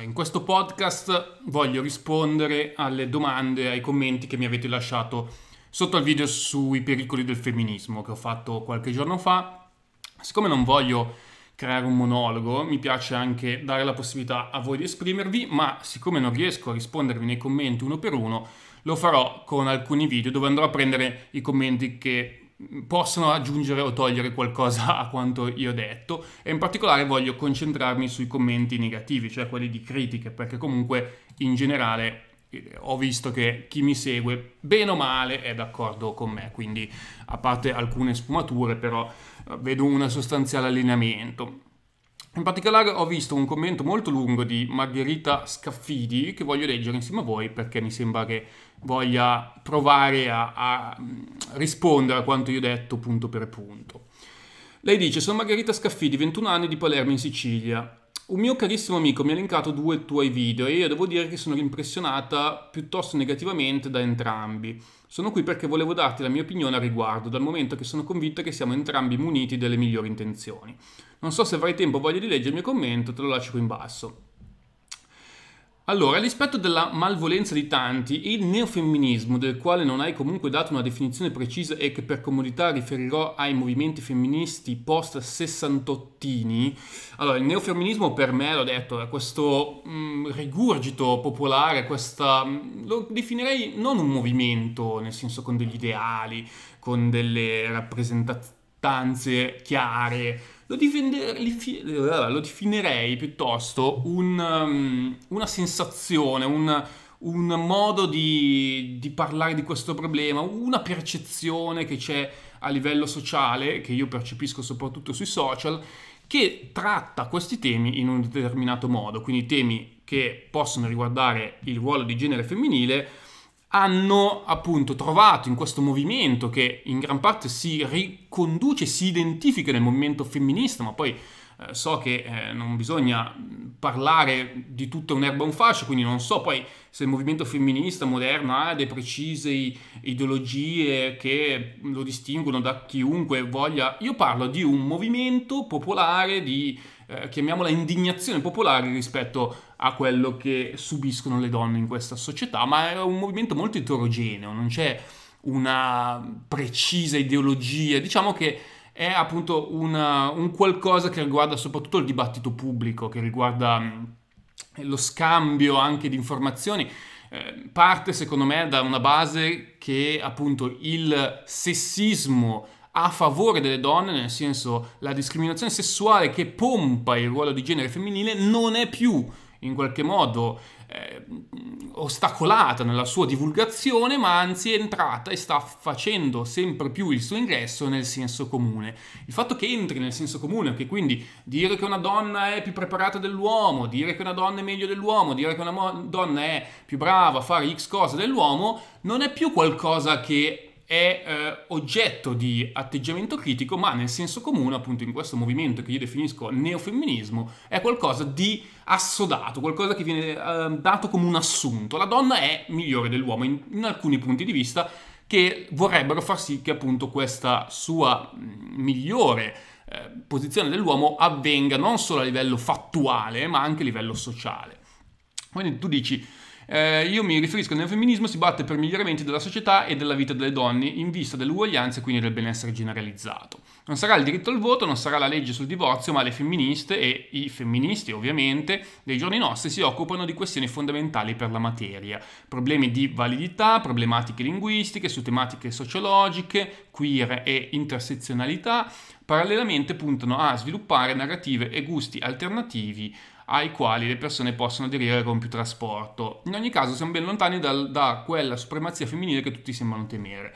In questo podcast voglio rispondere alle domande e ai commenti che mi avete lasciato sotto al video sui pericoli del femminismo che ho fatto qualche giorno fa. Siccome non voglio creare un monologo, mi piace anche dare la possibilità a voi di esprimervi, ma siccome non riesco a rispondervi nei commenti uno per uno, lo farò con alcuni video dove andrò a prendere i commenti che possono aggiungere o togliere qualcosa a quanto io ho detto e in particolare voglio concentrarmi sui commenti negativi, cioè quelli di critiche, perché comunque in generale eh, ho visto che chi mi segue bene o male è d'accordo con me, quindi a parte alcune sfumature però eh, vedo un sostanziale allineamento. In particolare ho visto un commento molto lungo di Margherita Scaffidi che voglio leggere insieme a voi perché mi sembra che voglia provare a, a mm, rispondere a quanto io ho detto punto per punto. Lei dice, sono Margherita Scaffidi, 21 anni di Palermo in Sicilia. Un mio carissimo amico mi ha linkato due tuoi video e io devo dire che sono impressionata piuttosto negativamente da entrambi. Sono qui perché volevo darti la mia opinione a riguardo, dal momento che sono convinta che siamo entrambi muniti delle migliori intenzioni. Non so se avrai tempo o voglia di leggere il mio commento, te lo lascio qui in basso. Allora, rispetto della malvolenza di tanti, il neofemminismo, del quale non hai comunque dato una definizione precisa e che per comodità riferirò ai movimenti femministi post sessantottini, allora il neofemminismo per me, l'ho detto, è questo mh, mm, rigurgito popolare, questa, mm, lo definirei non un movimento, nel senso con degli ideali, con delle rappresentanze chiare, lo, eh, lo definirei piuttosto un, um, una sensazione, un, un modo di, di, parlare di questo problema, una percezione che c'è a livello sociale, che io percepisco soprattutto sui social, che tratta questi temi in un determinato modo, quindi temi che possono riguardare il ruolo di genere femminile, hanno appunto trovato in questo movimento che in gran parte si riconduce, si identifica nel movimento femminista, ma poi eh, so che eh, non bisogna parlare di tutta un'erba un fascio, quindi non so poi se il movimento femminista moderno ha delle precise ideologie che lo distinguono da chiunque voglia. Io parlo di un movimento popolare, di eh, chiamiamola indignazione popolare rispetto a a quello che subiscono le donne in questa società, ma è un movimento molto eterogeneo, non c'è una precisa ideologia, diciamo che è appunto una, un qualcosa che riguarda soprattutto il dibattito pubblico, che riguarda lo scambio anche di informazioni eh, parte secondo me da una base che appunto il sessismo a favore delle donne, nel senso la discriminazione sessuale che pompa il ruolo di genere femminile, non è più in qualche modo eh, ostacolata nella sua divulgazione, ma anzi è entrata e sta facendo sempre più il suo ingresso nel senso comune. Il fatto che entri nel senso comune, che quindi dire che una donna è più preparata dell'uomo, dire che una donna è meglio dell'uomo, dire che una donna è più brava a fare X cose dell'uomo, non è più qualcosa che è eh, oggetto di atteggiamento critico, ma nel senso comune, appunto in questo movimento che io definisco neofemminismo, è qualcosa di assodato, qualcosa che viene eh, dato come un assunto. La donna è migliore dell'uomo in, in alcuni punti di vista che vorrebbero far sì che appunto questa sua mm, migliore eh, posizione dell'uomo avvenga non solo a livello fattuale, ma anche a livello sociale. Quindi tu dici eh, io mi riferisco al neofemminismo si batte per miglioramenti della società e della vita delle donne in vista dell'uguaglianza e quindi del benessere generalizzato. Non sarà il diritto al voto, non sarà la legge sul divorzio, ma le femministe e i femministi ovviamente dei giorni nostri si occupano di questioni fondamentali per la materia, problemi di validità, problematiche linguistiche, su tematiche sociologiche, queer e intersezionalità, parallelamente puntano a sviluppare narrative e gusti alternativi ai quali le persone possono aderire con più trasporto. In ogni caso siamo ben lontani dal, da quella supremazia femminile che tutti sembrano temere.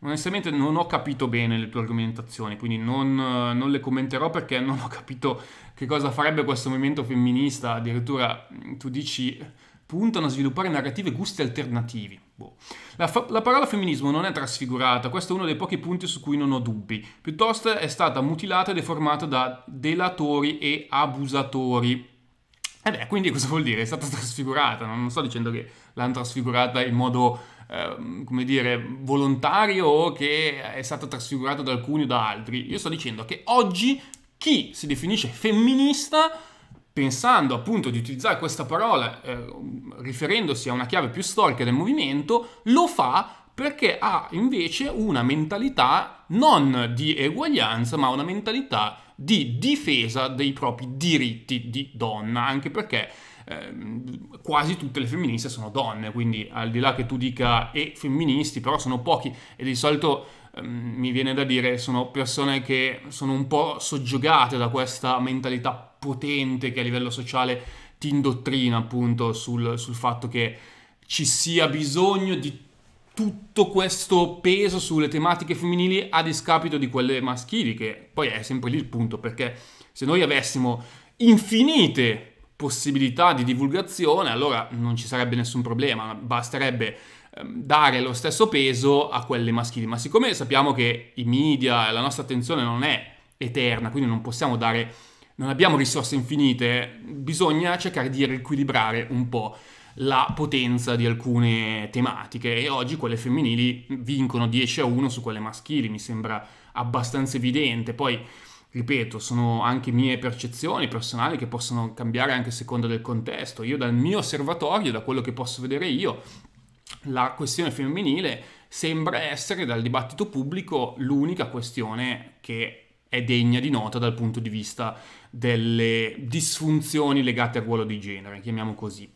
Onestamente non ho capito bene le tue argomentazioni, quindi non, non, le commenterò perché non ho capito che cosa farebbe questo movimento femminista. Addirittura tu dici puntano a sviluppare narrative gusti alternativi. Boh. La, la parola femminismo non è trasfigurata, questo è uno dei pochi punti su cui non ho dubbi. Piuttosto è stata mutilata e deformata da delatori e abusatori e eh beh, quindi cosa vuol dire? È stata trasfigurata, non sto dicendo che l'hanno trasfigurata in modo, eh, come dire, volontario o che è stata trasfigurata da alcuni o da altri. Io sto dicendo che oggi chi si definisce femminista, pensando appunto di utilizzare questa parola, eh, riferendosi a una chiave più storica del movimento, lo fa perché ha invece una mentalità non di eguaglianza, ma una mentalità di difesa dei propri diritti di donna, anche perché ehm, quasi tutte le femministe sono donne, quindi al di là che tu dica e femministi, però sono pochi e di solito um, mi viene da dire sono persone che sono un po' soggiogate da questa mentalità potente che a livello sociale ti indottrina appunto sul, sul fatto che ci sia bisogno di tutto questo peso sulle tematiche femminili a discapito di quelle maschili, che poi è sempre lì il punto, perché se noi avessimo infinite possibilità di divulgazione, allora non ci sarebbe nessun problema, basterebbe ehm, dare lo stesso peso a quelle maschili, ma siccome sappiamo che i media, la nostra attenzione non è eterna, quindi non possiamo dare, non abbiamo risorse infinite, bisogna cercare di riequilibrare un po' la potenza di alcune tematiche e oggi quelle femminili vincono 10 a 1 su quelle maschili, mi sembra abbastanza evidente. Poi, ripeto, sono anche mie percezioni personali che possono cambiare anche a seconda del contesto. Io dal mio osservatorio, da quello che posso vedere io, la questione femminile sembra essere dal dibattito pubblico l'unica questione che è degna di nota dal punto di vista delle disfunzioni legate al ruolo di genere, chiamiamo così.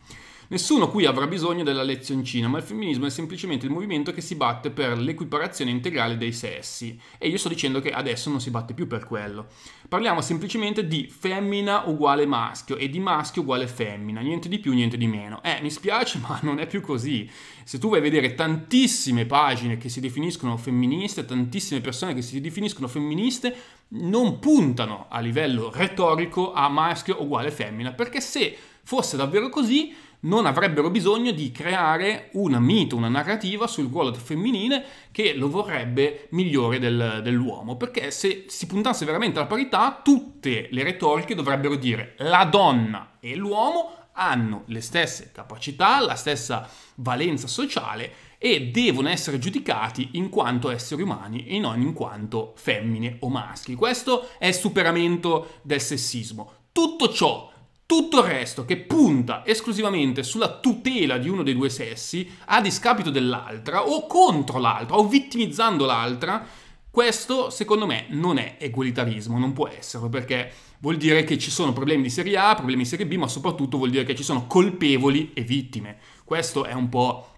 Nessuno qui avrà bisogno della lezioncina, ma il femminismo è semplicemente il movimento che si batte per l'equiparazione integrale dei sessi. E io sto dicendo che adesso non si batte più per quello. Parliamo semplicemente di femmina uguale maschio e di maschio uguale femmina, niente di più, niente di meno. Eh, mi spiace, ma non è più così. Se tu vai a vedere tantissime pagine che si definiscono femministe, tantissime persone che si definiscono femministe, non puntano a livello retorico a maschio uguale femmina, perché se Fosse davvero così, non avrebbero bisogno di creare una mito, una narrativa sul ruolo femminile che lo vorrebbe migliore del, dell'uomo, perché se si puntasse veramente alla parità, tutte le retoriche dovrebbero dire la donna e l'uomo hanno le stesse capacità, la stessa valenza sociale e devono essere giudicati in quanto esseri umani e non in quanto femmine o maschi. Questo è superamento del sessismo. Tutto ciò tutto il resto che punta esclusivamente sulla tutela di uno dei due sessi a discapito dell'altra o contro l'altra o vittimizzando l'altra, questo secondo me non è egualitarismo, non può esserlo perché vuol dire che ci sono problemi di serie A, problemi di serie B, ma soprattutto vuol dire che ci sono colpevoli e vittime. Questo è un po'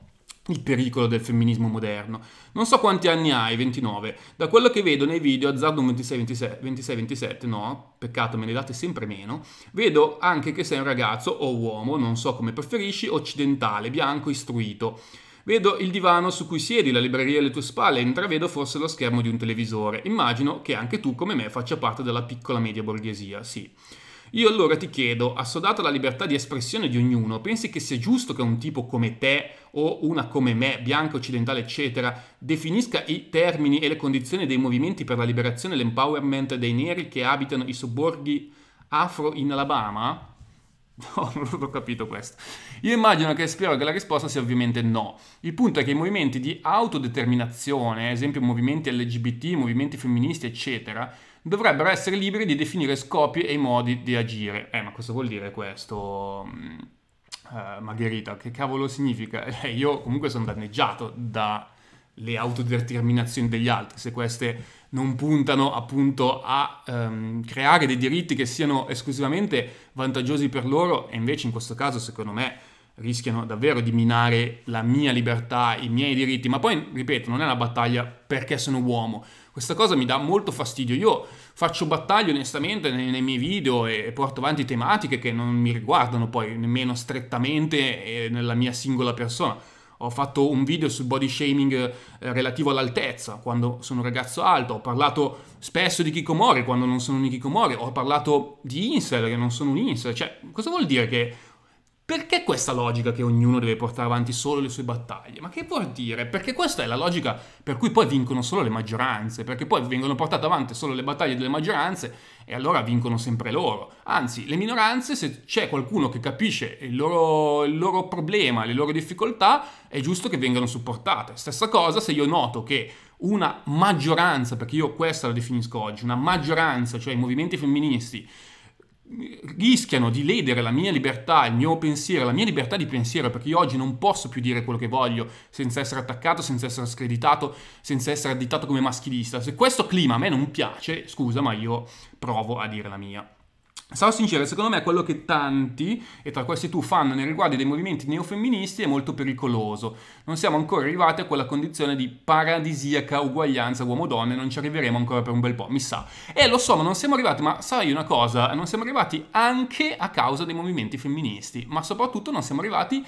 il pericolo del femminismo moderno. Non so quanti anni hai, 29. Da quello che vedo nei video, azzardo un 26-27, no, peccato me ne date sempre meno, vedo anche che sei un ragazzo o uomo, non so come preferisci, occidentale, bianco, istruito. Vedo il divano su cui siedi, la libreria alle tue spalle, intravedo forse lo schermo di un televisore. Immagino che anche tu, come me, faccia parte della piccola media borghesia, sì. Io allora ti chiedo, assodata la libertà di espressione di ognuno, pensi che sia giusto che un tipo come te o una come me, bianca, occidentale, eccetera, definisca i termini e le condizioni dei movimenti per la liberazione e l'empowerment dei neri che abitano i sobborghi afro in Alabama? No, non ho capito questo. Io immagino che spero che la risposta sia ovviamente no. Il punto è che i movimenti di autodeterminazione, esempio movimenti LGBT, movimenti femministi, eccetera, dovrebbero essere liberi di definire scopi e modi di agire. Eh, ma cosa vuol dire questo, uh, Margherita? Che cavolo significa? Eh, io comunque sono danneggiato dalle autodeterminazioni degli altri, se queste non puntano appunto a um, creare dei diritti che siano esclusivamente vantaggiosi per loro e invece in questo caso secondo me rischiano davvero di minare la mia libertà, i miei diritti, ma poi ripeto non è una battaglia perché sono uomo, questa cosa mi dà molto fastidio. Io faccio battaglia onestamente nei, nei miei video e porto avanti tematiche che non mi riguardano poi nemmeno strettamente eh, nella mia singola persona. Ho fatto un video sul body shaming eh, relativo all'altezza, quando sono un ragazzo alto, ho parlato spesso di Kikomori quando non sono un Kikomori, ho parlato di incel che non sono un incel, cioè cosa vuol dire che perché questa logica che ognuno deve portare avanti solo le sue battaglie? Ma che vuol dire? Perché questa è la logica per cui poi vincono solo le maggioranze, perché poi vengono portate avanti solo le battaglie delle maggioranze e allora vincono sempre loro. Anzi, le minoranze, se c'è qualcuno che capisce il loro, il loro problema, le loro difficoltà, è giusto che vengano supportate. Stessa cosa se io noto che una maggioranza, perché io questa la definisco oggi, una maggioranza, cioè i movimenti femministi, rischiano di ledere la mia libertà, il mio pensiero, la mia libertà di pensiero, perché io oggi non posso più dire quello che voglio senza essere attaccato, senza essere screditato, senza essere additato come maschilista. Se questo clima a me non piace, scusa, ma io provo a dire la mia. Sarò sincero, secondo me quello che tanti, e tra questi tu, fanno nei riguardi dei movimenti neofemministi è molto pericoloso. Non siamo ancora arrivati a quella condizione di paradisiaca uguaglianza uomo-donna e non ci arriveremo ancora per un bel po', mi sa. E lo so, ma non siamo arrivati, ma sai una cosa, non siamo arrivati anche a causa dei movimenti femministi, ma soprattutto non siamo arrivati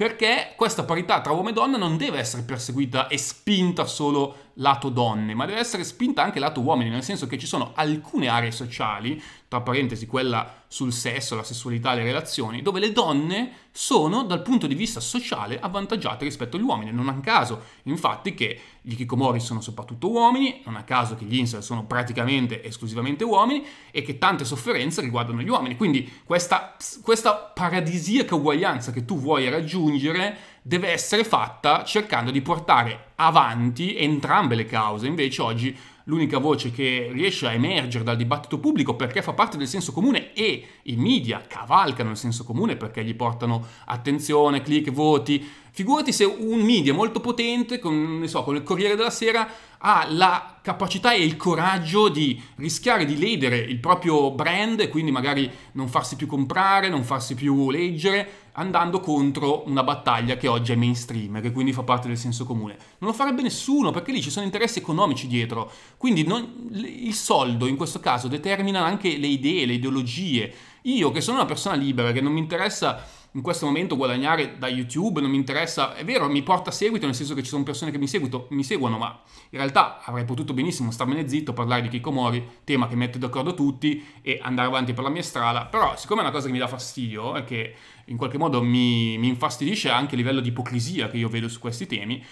perché questa parità tra uomo e donna non deve essere perseguita e spinta solo lato donne, ma deve essere spinta anche lato uomini, nel senso che ci sono alcune aree sociali, tra parentesi quella sul sesso, la sessualità, le relazioni, dove le donne sono dal punto di vista sociale avvantaggiate rispetto agli uomini. Non a caso, infatti, che gli Kikomori sono soprattutto uomini, non a caso che gli Insel sono praticamente esclusivamente uomini e che tante sofferenze riguardano gli uomini. Quindi questa, questa paradisiaca uguaglianza che tu vuoi raggiungere deve essere fatta cercando di portare avanti entrambe le cause. Invece oggi l'unica voce che riesce a emergere dal dibattito pubblico perché fa parte del senso comune e i media cavalcano il senso comune perché gli portano attenzione, click, voti, Figurati se un media molto potente, con, so, con il Corriere della Sera, ha la capacità e il coraggio di rischiare di ledere il proprio brand e quindi magari non farsi più comprare, non farsi più leggere, andando contro una battaglia che oggi è mainstream che quindi fa parte del senso comune. Non lo farebbe nessuno perché lì ci sono interessi economici dietro, quindi non, il soldo in questo caso determina anche le idee, le ideologie. Io che sono una persona libera, che non mi interessa in questo momento guadagnare da YouTube, non mi interessa, è vero, mi porta seguito, nel senso che ci sono persone che mi, seguito, mi seguono, ma in realtà avrei potuto benissimo starmene zitto, parlare di Kikomori, tema che mette d'accordo tutti e andare avanti per la mia strada, però siccome è una cosa che mi dà fastidio e che in qualche modo mi, mi infastidisce anche a livello di ipocrisia che io vedo su questi temi,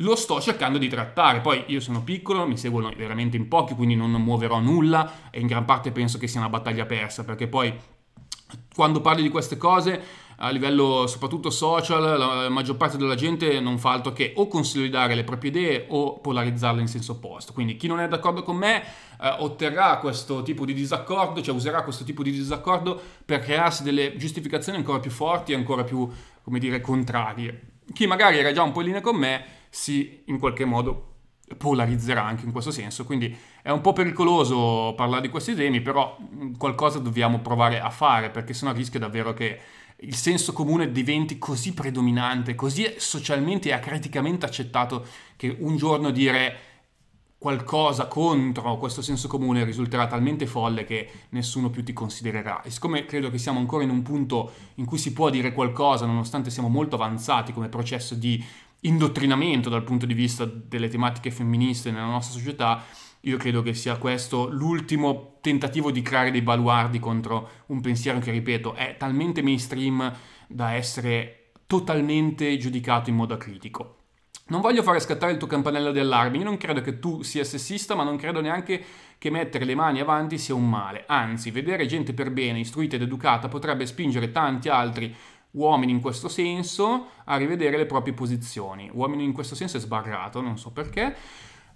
lo sto cercando di trattare. Poi io sono piccolo, mi seguono veramente in pochi, quindi non muoverò nulla e in gran parte penso che sia una battaglia persa, perché poi quando parli di queste cose a livello soprattutto social la maggior parte della gente non fa altro che o consolidare le proprie idee o polarizzarle in senso opposto. Quindi chi non è d'accordo con me eh, otterrà questo tipo di disaccordo, cioè userà questo tipo di disaccordo per crearsi delle giustificazioni ancora più forti e ancora più, come dire, contrarie. Chi magari era già un po' in linea con me si in qualche modo polarizzerà anche in questo senso, quindi è un po' pericoloso parlare di questi temi, però mm, qualcosa dobbiamo provare a fare perché sennò rischia davvero che il senso comune diventi così predominante, così socialmente e acriticamente accettato che un giorno dire qualcosa contro questo senso comune risulterà talmente folle che nessuno più ti considererà. E siccome credo che siamo ancora in un punto in cui si può dire qualcosa, nonostante siamo molto avanzati come processo di indottrinamento dal punto di vista delle tematiche femministe nella nostra società, io credo che sia questo l'ultimo tentativo di creare dei baluardi contro un pensiero che, ripeto, è talmente mainstream da essere totalmente giudicato in modo critico. Non voglio fare scattare il tuo campanello d'allarme, io non credo che tu sia sessista, ma non credo neanche che mettere le mani avanti sia un male. Anzi, vedere gente per bene, istruita ed educata potrebbe spingere tanti altri uomini in questo senso a rivedere le proprie posizioni. Uomini in questo senso è sbarrato, non so perché.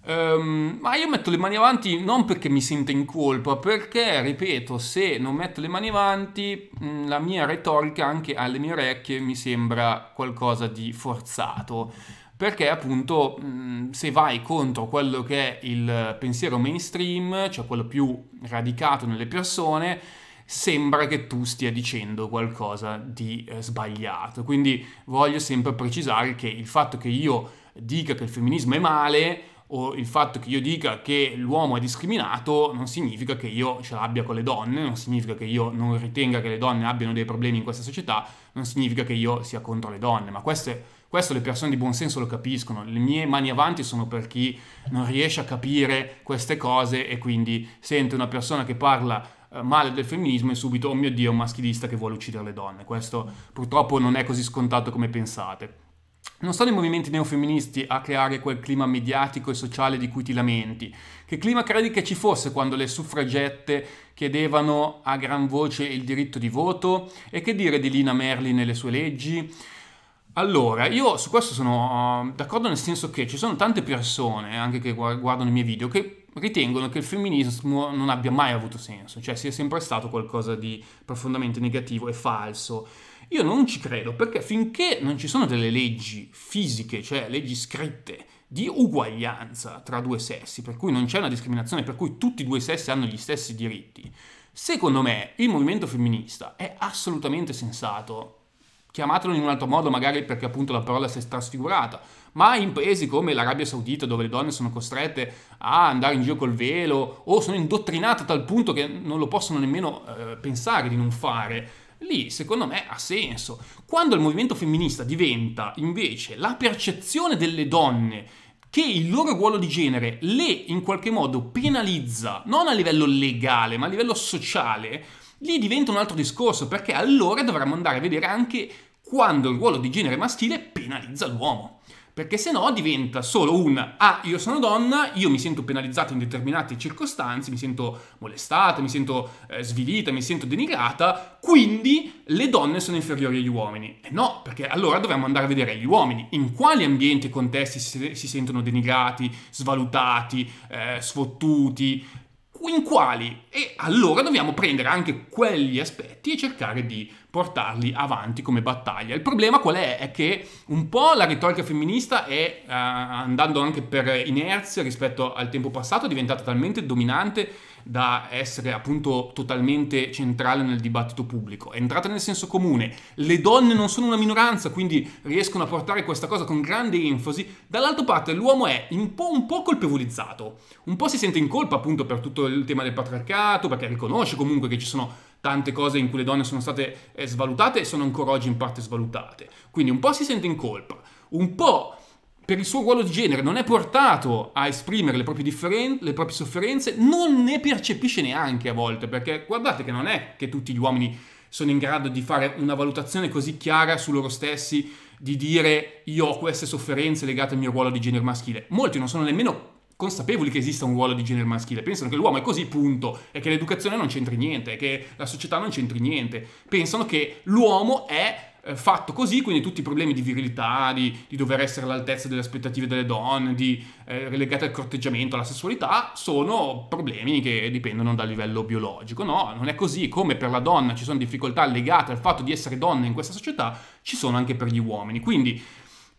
Um, ma io metto le mani avanti non perché mi sento in colpa, perché, ripeto, se non metto le mani avanti, mm, la mia retorica anche alle mie orecchie mi sembra qualcosa di forzato. Perché appunto mm, se vai contro quello che è il pensiero mainstream, cioè quello più radicato nelle persone, sembra che tu stia dicendo qualcosa di eh, sbagliato. Quindi voglio sempre precisare che il fatto che io dica che il femminismo è male, o il fatto che io dica che l'uomo è discriminato non significa che io ce l'abbia con le donne, non significa che io non ritenga che le donne abbiano dei problemi in questa società, non significa che io sia contro le donne, ma queste, questo le persone di buon senso lo capiscono, le mie mani avanti sono per chi non riesce a capire queste cose e quindi sente una persona che parla eh, male del femminismo e subito, oh mio Dio, un maschilista che vuole uccidere le donne. Questo purtroppo non è così scontato come pensate. Non sono i movimenti neofemministi a creare quel clima mediatico e sociale di cui ti lamenti. Che clima credi che ci fosse quando le suffragette chiedevano a gran voce il diritto di voto? E che dire di Lina Merlin e le sue leggi? Allora, io su questo sono uh, d'accordo nel senso che ci sono tante persone, anche che guardano i miei video, che ritengono che il femminismo non abbia mai avuto senso, cioè sia sempre stato qualcosa di profondamente negativo e falso. Io non ci credo perché finché non ci sono delle leggi fisiche, cioè leggi scritte, di uguaglianza tra due sessi, per cui non c'è una discriminazione, per cui tutti i due sessi hanno gli stessi diritti, secondo me il movimento femminista è assolutamente sensato. Chiamatelo in un altro modo, magari perché appunto la parola si è trasfigurata, ma in paesi come l'Arabia Saudita, dove le donne sono costrette a andare in giro col velo o sono indottrinate a tal punto che non lo possono nemmeno eh, pensare di non fare, lì secondo me ha senso. Quando il movimento femminista diventa invece la percezione delle donne che il loro ruolo di genere le in qualche modo penalizza, non a livello legale, ma a livello sociale, lì diventa un altro discorso, perché allora dovremmo andare a vedere anche quando il ruolo di genere maschile penalizza l'uomo perché se no diventa solo un ah io sono donna, io mi sento penalizzata in determinate circostanze, mi sento molestata, mi sento eh, svilita, mi sento denigrata, quindi le donne sono inferiori agli uomini. E no, perché allora dovremmo andare a vedere gli uomini in quali ambienti e contesti si, si sentono denigrati, svalutati, eh, sfottuti, in quali? E allora dobbiamo prendere anche quegli aspetti e cercare di portarli avanti come battaglia. Il problema qual è? È che un po' la retorica femminista è, uh, andando anche per inerzia rispetto al tempo passato, è diventata talmente dominante da essere appunto totalmente centrale nel dibattito pubblico, è entrata nel senso comune, le donne non sono una minoranza, quindi riescono a portare questa cosa con grande enfasi, dall'altra parte l'uomo è un po', un po colpevolizzato, un po' si sente in colpa appunto per tutto il tema del patriarcato, perché riconosce comunque che ci sono tante cose in cui le donne sono state eh, svalutate e sono ancora oggi in parte svalutate. Quindi un po' si sente in colpa, un po' per il suo ruolo di genere non è portato a esprimere le proprie, le proprie, sofferenze, non ne percepisce neanche a volte, perché guardate che non è che tutti gli uomini sono in grado di fare una valutazione così chiara su loro stessi, di dire io ho queste sofferenze legate al mio ruolo di genere maschile. Molti non sono nemmeno consapevoli che esista un ruolo di genere maschile, pensano che l'uomo è così, punto, e che l'educazione non c'entri niente, e che la società non c'entri niente, pensano che l'uomo è eh, fatto così, quindi tutti i problemi di virilità, di, di dover essere all'altezza delle aspettative delle donne, di, eh, legati al corteggiamento, alla sessualità, sono problemi che dipendono dal livello biologico. No, non è così. Come per la donna ci sono difficoltà legate al fatto di essere donna in questa società, ci sono anche per gli uomini. Quindi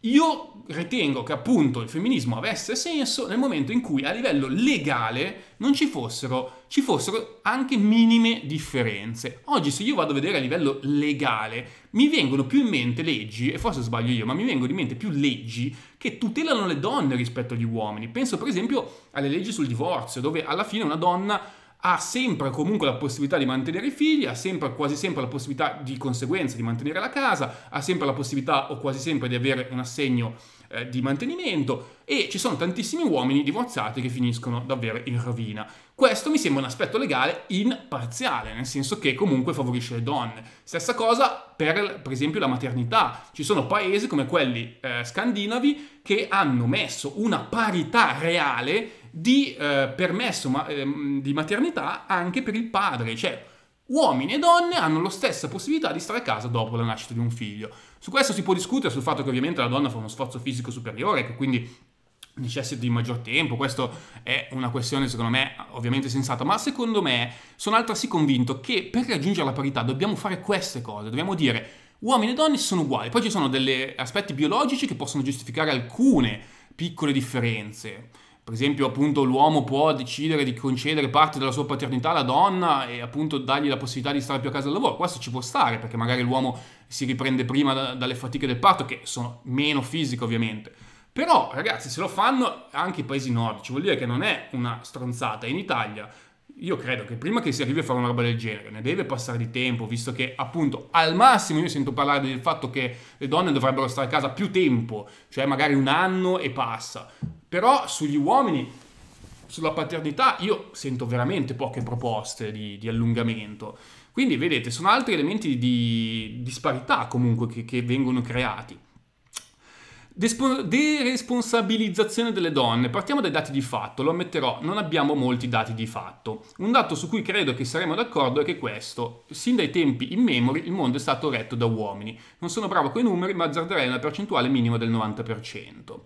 io ritengo che appunto il femminismo avesse senso nel momento in cui a livello legale non ci fossero, ci fossero anche minime differenze. Oggi se io vado a vedere a livello legale mi vengono più in mente leggi, e forse sbaglio io, ma mi vengono in mente più leggi che tutelano le donne rispetto agli uomini. Penso per esempio alle leggi sul divorzio, dove alla fine una donna ha sempre comunque la possibilità di mantenere i figli, ha sempre, quasi sempre la possibilità di conseguenza di mantenere la casa, ha sempre la possibilità o quasi sempre di avere un assegno eh, di mantenimento e ci sono tantissimi uomini divorziati che finiscono davvero in rovina. Questo mi sembra un aspetto legale imparziale, nel senso che comunque favorisce le donne. Stessa cosa per, per esempio, la maternità. Ci sono paesi come quelli eh, scandinavi che hanno messo una parità reale di eh, permesso ma, eh, di maternità anche per il padre, cioè uomini e donne hanno la stessa possibilità di stare a casa dopo la nascita di un figlio. Su questo si può discutere sul fatto che ovviamente la donna fa uno sforzo fisico superiore, che quindi necessita di maggior tempo, questa è una questione secondo me ovviamente sensata, ma secondo me sono altresì convinto che per raggiungere la parità dobbiamo fare queste cose, dobbiamo dire uomini e donne sono uguali, poi ci sono degli aspetti biologici che possono giustificare alcune piccole differenze, per esempio, appunto, l'uomo può decidere di concedere parte della sua paternità alla donna e appunto dargli la possibilità di stare più a casa del lavoro. Questo ci può stare, perché magari l'uomo si riprende prima da, dalle fatiche del parto, che sono meno fisiche, ovviamente. Però, ragazzi, se lo fanno anche i paesi nordici, vuol dire che non è una stronzata. In Italia, io credo che prima che si arrivi a fare una roba del genere, ne deve passare di tempo, visto che, appunto, al massimo io sento parlare del fatto che le donne dovrebbero stare a casa più tempo, cioè magari un anno e passa però sugli uomini, sulla paternità, io sento veramente poche proposte di, di allungamento. Quindi vedete, sono altri elementi di disparità comunque che, che vengono creati. Deresponsabilizzazione delle donne. Partiamo dai dati di fatto, lo ammetterò, non abbiamo molti dati di fatto. Un dato su cui credo che saremo d'accordo è che questo, sin dai tempi in memory, il mondo è stato retto da uomini. Non sono bravo con i numeri, ma azzarderei una percentuale minima del 90%.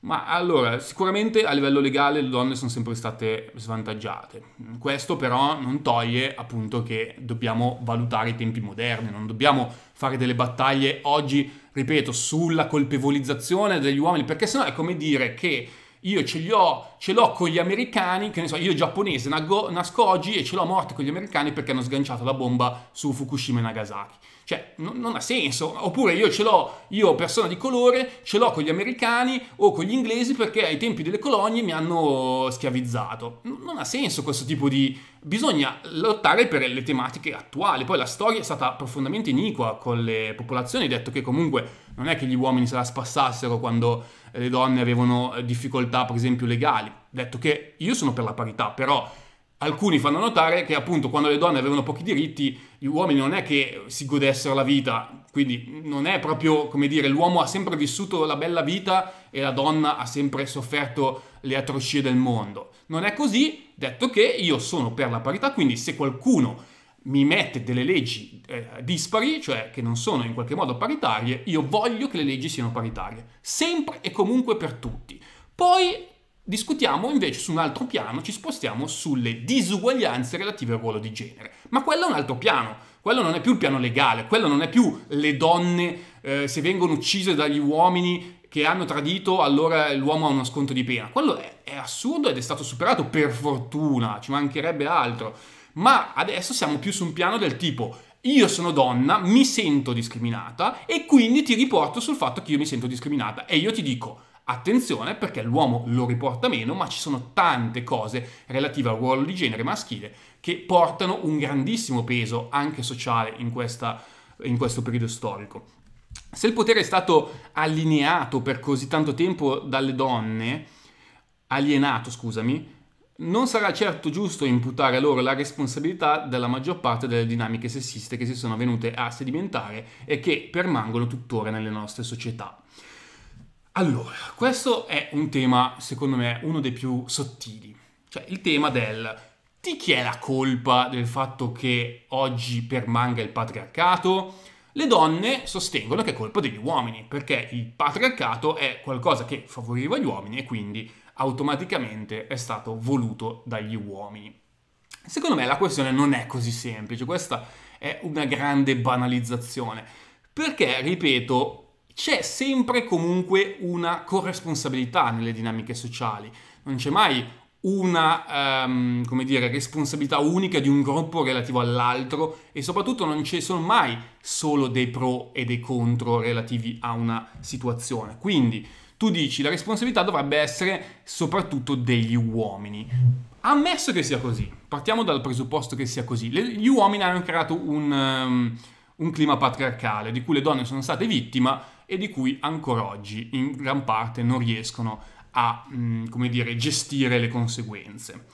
Ma allora, sicuramente a livello legale le donne sono sempre state svantaggiate. Questo però non toglie appunto che dobbiamo valutare i tempi moderni, non dobbiamo fare delle battaglie oggi, ripeto, sulla colpevolizzazione degli uomini, perché sennò è come dire che io ce li ho, ce l'ho con gli americani, che ne so, io giapponese nasco oggi e ce l'ho a morte con gli americani perché hanno sganciato la bomba su Fukushima e Nagasaki. Cioè, non, non ha senso. Oppure io ce l'ho, io persona di colore, ce l'ho con gli americani o con gli inglesi perché ai tempi delle colonie mi hanno schiavizzato. Non ha senso questo tipo di... Bisogna lottare per le tematiche attuali. Poi la storia è stata profondamente iniqua con le popolazioni, detto che comunque non è che gli uomini se la spassassero quando eh, le donne avevano difficoltà, per esempio, legali. Detto che io sono per la parità, però Alcuni fanno notare che appunto quando le donne avevano pochi diritti, gli uomini non è che si godessero la vita, quindi non è proprio come dire l'uomo ha sempre vissuto la bella vita e la donna ha sempre sofferto le atrocie del mondo. Non è così, detto che io sono per la parità, quindi se qualcuno mi mette delle leggi eh, dispari, cioè che non sono in qualche modo paritarie, io voglio che le leggi siano paritarie, sempre e comunque per tutti. Poi Discutiamo invece su un altro piano, ci spostiamo sulle disuguaglianze relative al ruolo di genere. Ma quello è un altro piano, quello non è più il piano legale, quello non è più le donne eh, se vengono uccise dagli uomini che hanno tradito, allora l'uomo ha uno sconto di pena. Quello è, è assurdo ed è stato superato per fortuna, ci mancherebbe altro. Ma adesso siamo più su un piano del tipo io sono donna, mi sento discriminata e quindi ti riporto sul fatto che io mi sento discriminata e io ti dico Attenzione perché l'uomo lo riporta meno, ma ci sono tante cose relative al ruolo di genere maschile che portano un grandissimo peso anche sociale in, questa, in questo periodo storico. Se il potere è stato allineato per così tanto tempo dalle donne, alienato scusami, non sarà certo giusto imputare a loro la responsabilità della maggior parte delle dinamiche sessiste che si sono venute a sedimentare e che permangono tuttora nelle nostre società. Allora, questo è un tema, secondo me, uno dei più sottili, cioè il tema del di chi è la colpa del fatto che oggi permanga il patriarcato? Le donne sostengono che è colpa degli uomini, perché il patriarcato è qualcosa che favoriva gli uomini e quindi automaticamente è stato voluto dagli uomini. Secondo me la questione non è così semplice, questa è una grande banalizzazione, perché, ripeto, c'è sempre comunque una corresponsabilità nelle dinamiche sociali, non c'è mai una um, come dire, responsabilità unica di un gruppo relativo all'altro e soprattutto non ci sono mai solo dei pro e dei contro relativi a una situazione. Quindi tu dici la responsabilità dovrebbe essere soprattutto degli uomini. Ammesso che sia così, partiamo dal presupposto che sia così, gli uomini hanno creato un, um, un clima patriarcale di cui le donne sono state vittima e di cui ancora oggi in gran parte non riescono a, mm, come dire, gestire le conseguenze.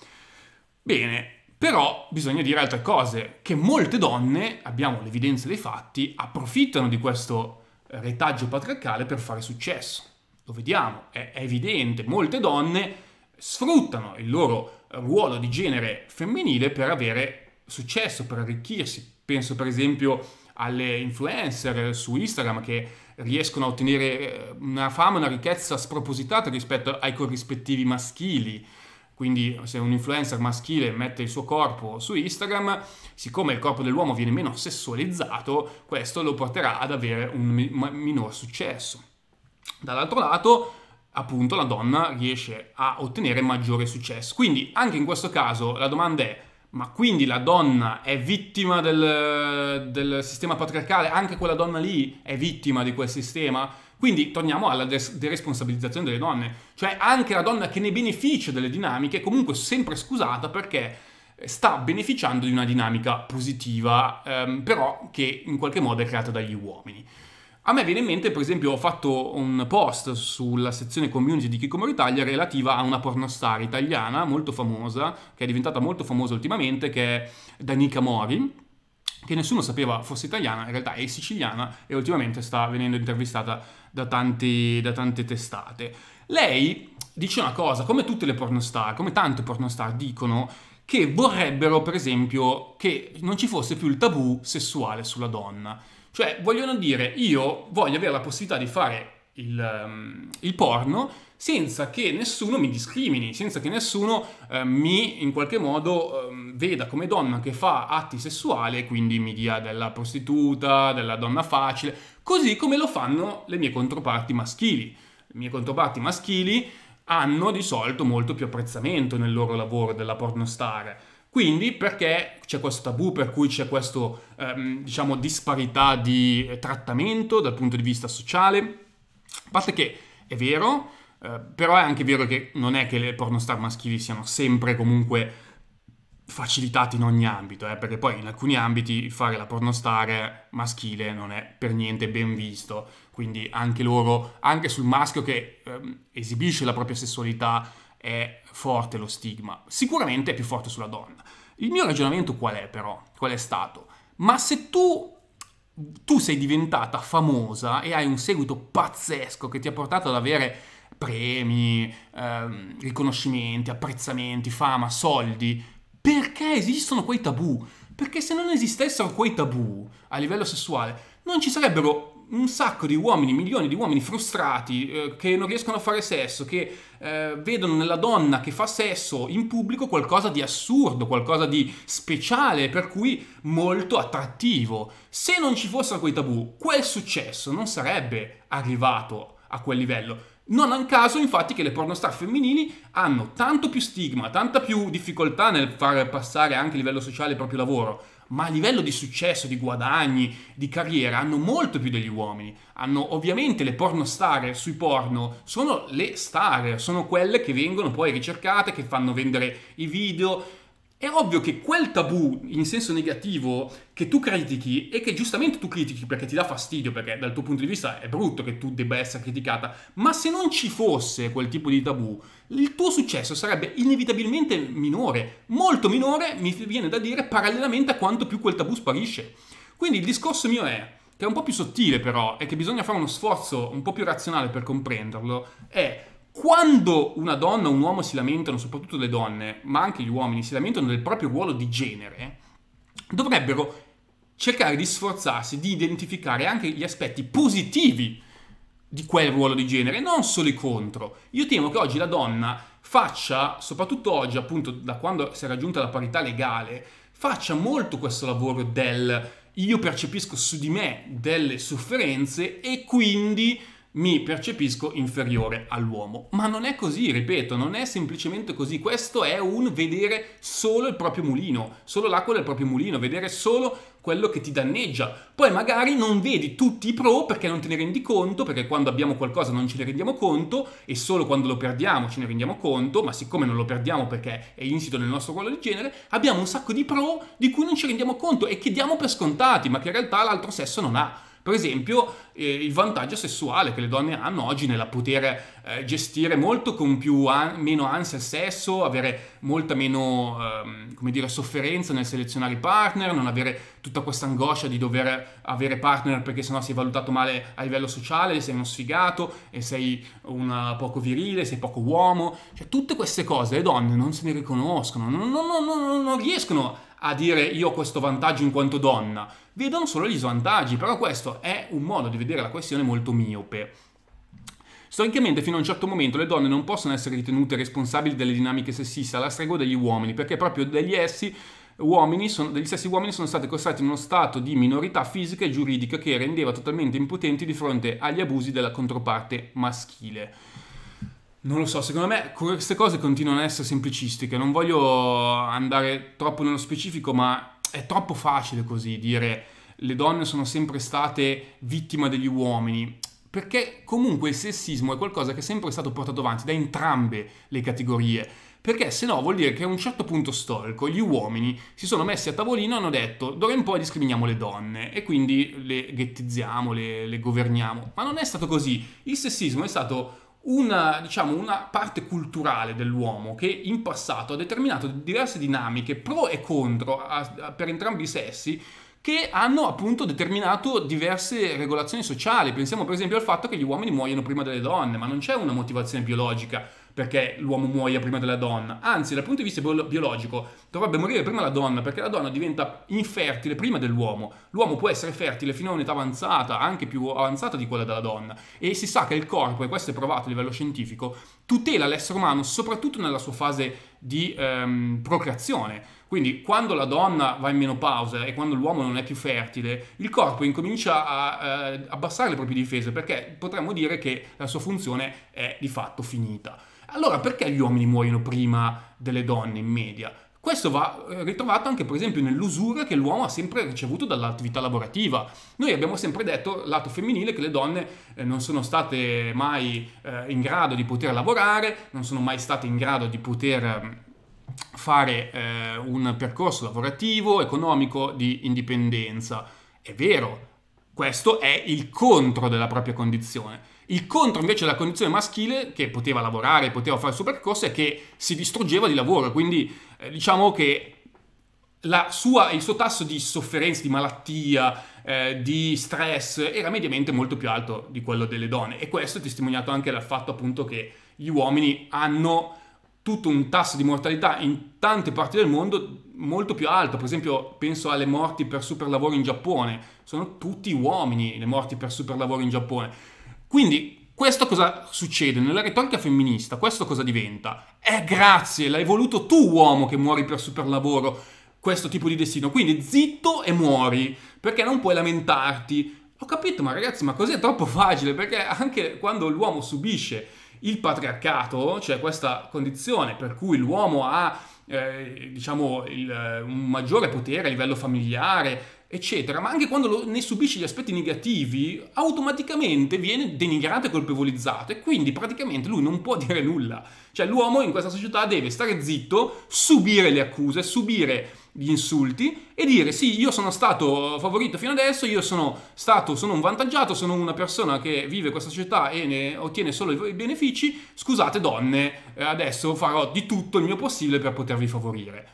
Bene, però bisogna dire altre cose, che molte donne, abbiamo l'evidenza dei fatti, approfittano di questo retaggio patriarcale per fare successo. Lo vediamo, è evidente, molte donne sfruttano il loro ruolo di genere femminile per avere successo, per arricchirsi. Penso per esempio alle influencer su Instagram che riescono a ottenere eh, una fama, una ricchezza spropositata rispetto ai corrispettivi maschili. Quindi se un influencer maschile mette il suo corpo su Instagram, siccome il corpo dell'uomo viene meno sessualizzato, questo lo porterà ad avere un minor successo. Dall'altro lato, appunto, la donna riesce a ottenere maggiore successo. Quindi anche in questo caso la domanda è ma quindi la donna è vittima del, del, sistema patriarcale, anche quella donna lì è vittima di quel sistema. Quindi torniamo alla des- deresponsabilizzazione delle donne, cioè anche la donna che ne beneficia delle dinamiche è comunque sempre scusata perché eh, sta beneficiando di una dinamica positiva, ehm, però che in qualche modo è creata dagli uomini. A me viene in mente, per esempio, ho fatto un post sulla sezione community di Kikomori Italia relativa a una pornostar italiana molto famosa, che è diventata molto famosa ultimamente, che è Danica Mori, che nessuno sapeva fosse italiana, in realtà è siciliana e ultimamente sta venendo intervistata da, tanti, da tante testate. Lei dice una cosa, come tutte le pornostar, come tante pornostar dicono, che vorrebbero, per esempio, che non ci fosse più il tabù sessuale sulla donna. Cioè, vogliono dire, io voglio avere la possibilità di fare il, um, il porno senza che nessuno mi discrimini, senza che nessuno eh, mi in qualche modo eh, veda come donna che fa atti sessuali e quindi mi dia della prostituta, della donna facile, così come lo fanno le mie controparti maschili. Le mie controparti maschili hanno di solito molto più apprezzamento nel loro lavoro della pornostar quindi perché c'è questo tabù, per cui c'è questa ehm, diciamo, disparità di eh, trattamento dal punto di vista sociale? A parte che è vero, eh, però è anche vero che non è che le pornostar maschili siano sempre comunque facilitate in ogni ambito, eh, perché poi in alcuni ambiti fare la pornostar maschile non è per niente ben visto, quindi anche loro, anche sul maschio che ehm, esibisce la propria sessualità, è forte lo stigma, sicuramente è più forte sulla donna. Il mio ragionamento qual è però? Qual è stato? Ma se tu, tu sei diventata famosa e hai un seguito pazzesco che ti ha portato ad avere premi, ehm, riconoscimenti, apprezzamenti, fama, soldi, perché esistono quei tabù? Perché se non esistessero quei tabù a livello sessuale, non ci sarebbero un sacco di uomini, milioni di uomini frustrati eh, che non riescono a fare sesso, che eh, vedono nella donna che fa sesso in pubblico qualcosa di assurdo, qualcosa di speciale, per cui molto attrattivo. Se non ci fossero quei tabù, quel successo non sarebbe arrivato a quel livello. Non a caso, infatti, che le pornostar femminili hanno tanto più stigma, tanta più difficoltà nel far passare anche a livello sociale il proprio lavoro, ma a livello di successo, di guadagni, di carriera hanno molto più degli uomini. Hanno ovviamente le star sui porno, sono le star, sono quelle che vengono poi ricercate, che fanno vendere i video è ovvio che quel tabù in senso negativo che tu critichi e che giustamente tu critichi perché ti dà fastidio, perché dal tuo punto di vista è brutto che tu debba essere criticata, ma se non ci fosse quel tipo di tabù, il tuo successo sarebbe inevitabilmente minore, molto minore, mi viene da dire, parallelamente a quanto più quel tabù sparisce. Quindi il discorso mio è, che è un po' più sottile però, e che bisogna fare uno sforzo un po' più razionale per comprenderlo, è quando una donna o un uomo si lamentano, soprattutto le donne, ma anche gli uomini, si lamentano del proprio ruolo di genere, dovrebbero cercare di sforzarsi di identificare anche gli aspetti positivi di quel ruolo di genere, non solo i contro. Io temo che oggi la donna faccia, soprattutto oggi appunto da quando si è raggiunta la parità legale, faccia molto questo lavoro del io percepisco su di me delle sofferenze e quindi mi percepisco inferiore all'uomo. Ma non è così, ripeto, non è semplicemente così. Questo è un vedere solo il proprio mulino, solo l'acqua del proprio mulino, vedere solo quello che ti danneggia. Poi magari non vedi tutti i pro perché non te ne rendi conto, perché quando abbiamo qualcosa non ce ne rendiamo conto e solo quando lo perdiamo ce ne rendiamo conto, ma siccome non lo perdiamo perché è insito nel nostro ruolo di genere, abbiamo un sacco di pro di cui non ci rendiamo conto e che diamo per scontati, ma che in realtà l'altro sesso non ha. Per esempio eh, il vantaggio sessuale che le donne hanno oggi nella poter eh, gestire molto con più an- meno ansia il sesso, avere molta meno ehm, come dire, sofferenza nel selezionare i partner, non avere tutta questa angoscia di dover avere partner perché sennò sei valutato male a livello sociale, sei uno sfigato e sei un eh, poco virile, sei poco uomo, cioè tutte queste cose le donne non se ne riconoscono, non, non, non, non riescono a dire io ho questo vantaggio in quanto donna vedono solo gli svantaggi, però questo è un modo di vedere la questione molto miope. Storicamente, fino a un certo momento, le donne non possono essere ritenute responsabili delle dinamiche sessiste alla stregua degli uomini, perché proprio degli essi uomini sono, degli stessi uomini sono stati costretti in uno stato di minorità fisica e giuridica che rendeva totalmente impotenti di fronte agli abusi della controparte maschile. Non lo so, secondo me queste cose continuano ad essere semplicistiche, non voglio andare troppo nello specifico, ma è troppo facile così dire le donne sono sempre state vittime degli uomini, perché comunque il sessismo è qualcosa che è sempre stato portato avanti da entrambe le categorie, perché se no vuol dire che a un certo punto storico gli uomini si sono messi a tavolino e hanno detto d'ora in poi discriminiamo le donne e quindi le ghettizziamo, le, le governiamo, ma non è stato così, il sessismo è stato una, diciamo, una, parte culturale dell'uomo che in passato ha determinato diverse dinamiche pro e contro a, a, per entrambi i sessi che hanno appunto determinato diverse regolazioni sociali. Pensiamo per esempio al fatto che gli uomini muoiono prima delle donne, ma non c'è una motivazione biologica perché l'uomo muoia prima della donna, anzi dal punto di vista biologico dovrebbe morire prima la donna perché la donna diventa infertile prima dell'uomo, l'uomo può essere fertile fino a un'età avanzata, anche più avanzata di quella della donna e si sa che il corpo, e questo è provato a livello scientifico, tutela l'essere umano soprattutto nella sua fase di ehm, procreazione. Quindi quando la donna va in menopausa e quando l'uomo non è più fertile, il corpo incomincia a eh, abbassare le proprie difese perché potremmo dire che la sua funzione è di fatto finita. Allora perché gli uomini muoiono prima delle donne in media? Questo va eh, ritrovato anche per esempio nell'usura che l'uomo ha sempre ricevuto dall'attività lavorativa. Noi abbiamo sempre detto, lato femminile, che le donne eh, non sono state mai eh, in grado di poter lavorare, non sono mai state in grado di poter mm, fare un percorso lavorativo, economico, di indipendenza. È vero, questo è il contro della propria condizione. Il contro invece della condizione maschile, che poteva lavorare, poteva fare il suo percorso, è che si distruggeva di lavoro, quindi eh, diciamo che sua, il suo tasso di sofferenza, di malattia, eh, di stress era mediamente molto più alto di quello delle donne e questo è testimoniato anche dal fatto appunto che gli uomini hanno tutto un tasso di mortalità in tante parti del mondo molto più alto, per esempio penso alle morti per superlavoro in Giappone, sono tutti uomini le morti per superlavoro in Giappone quindi questo cosa succede? Nella retorica femminista questo cosa diventa? È grazie, l'hai voluto tu uomo che muori per superlavoro, questo tipo di destino. Quindi zitto e muori, perché non puoi lamentarti. Ho capito, ma ragazzi, ma così è troppo facile, perché anche quando l'uomo subisce il patriarcato, cioè questa condizione per cui l'uomo ha eh, diciamo il, un maggiore potere a livello familiare, eccetera, ma anche quando lo, ne subisce gli aspetti negativi, automaticamente viene denigrato e colpevolizzato e quindi praticamente lui non può dire nulla. Cioè l'uomo in questa società deve stare zitto, subire le accuse, subire gli insulti e dire sì, io sono stato favorito fino adesso, io sono stato, sono un vantaggiato, sono una persona che vive questa società e ne ottiene solo i benefici, scusate donne, eh, adesso farò di tutto il mio possibile per potervi favorire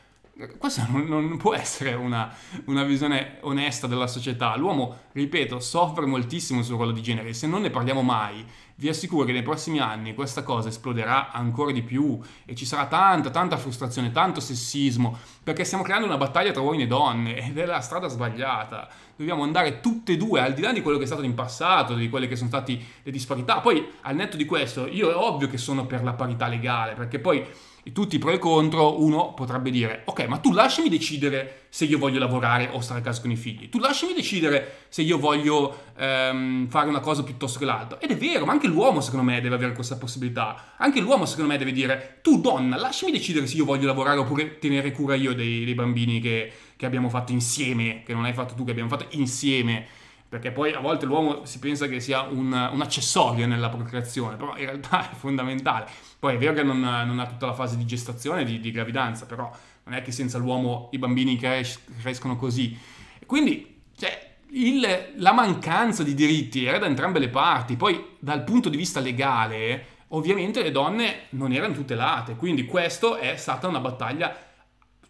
questa non, non può essere una, una, visione onesta della società. L'uomo, ripeto, soffre moltissimo sul ruolo di genere. Se non ne parliamo mai, vi assicuro che nei prossimi anni questa cosa esploderà ancora di più e ci sarà tanta, tanta frustrazione, tanto sessismo, perché stiamo creando una battaglia tra uomini e donne ed è la strada sbagliata. Dobbiamo andare tutte e due, al di là di quello che è stato in passato, di quelle che sono state le disparità. Poi, al netto di questo, io è ovvio che sono per la parità legale, perché poi tutti pro e contro, uno potrebbe dire, ok, ma tu lasciami decidere se io voglio lavorare o stare a casa con i figli, tu lasciami decidere se io voglio ehm, fare una cosa piuttosto che l'altra. Ed è vero, ma anche l'uomo, secondo me, deve avere questa possibilità. Anche l'uomo, secondo me, deve dire: Tu, donna, lasciami decidere se io voglio lavorare oppure tenere cura io dei, dei bambini che, che abbiamo fatto insieme, che non hai fatto tu, che abbiamo fatto insieme perché poi a volte l'uomo si pensa che sia un, un, accessorio nella procreazione, però in realtà è fondamentale. Poi è vero che non, non ha tutta la fase di gestazione, di, di, gravidanza, però non è che senza l'uomo i bambini cres- crescono così. Quindi, cioè, il, la mancanza di diritti era da entrambe le parti, poi dal punto di vista legale ovviamente le donne non erano tutelate, quindi questa è stata una battaglia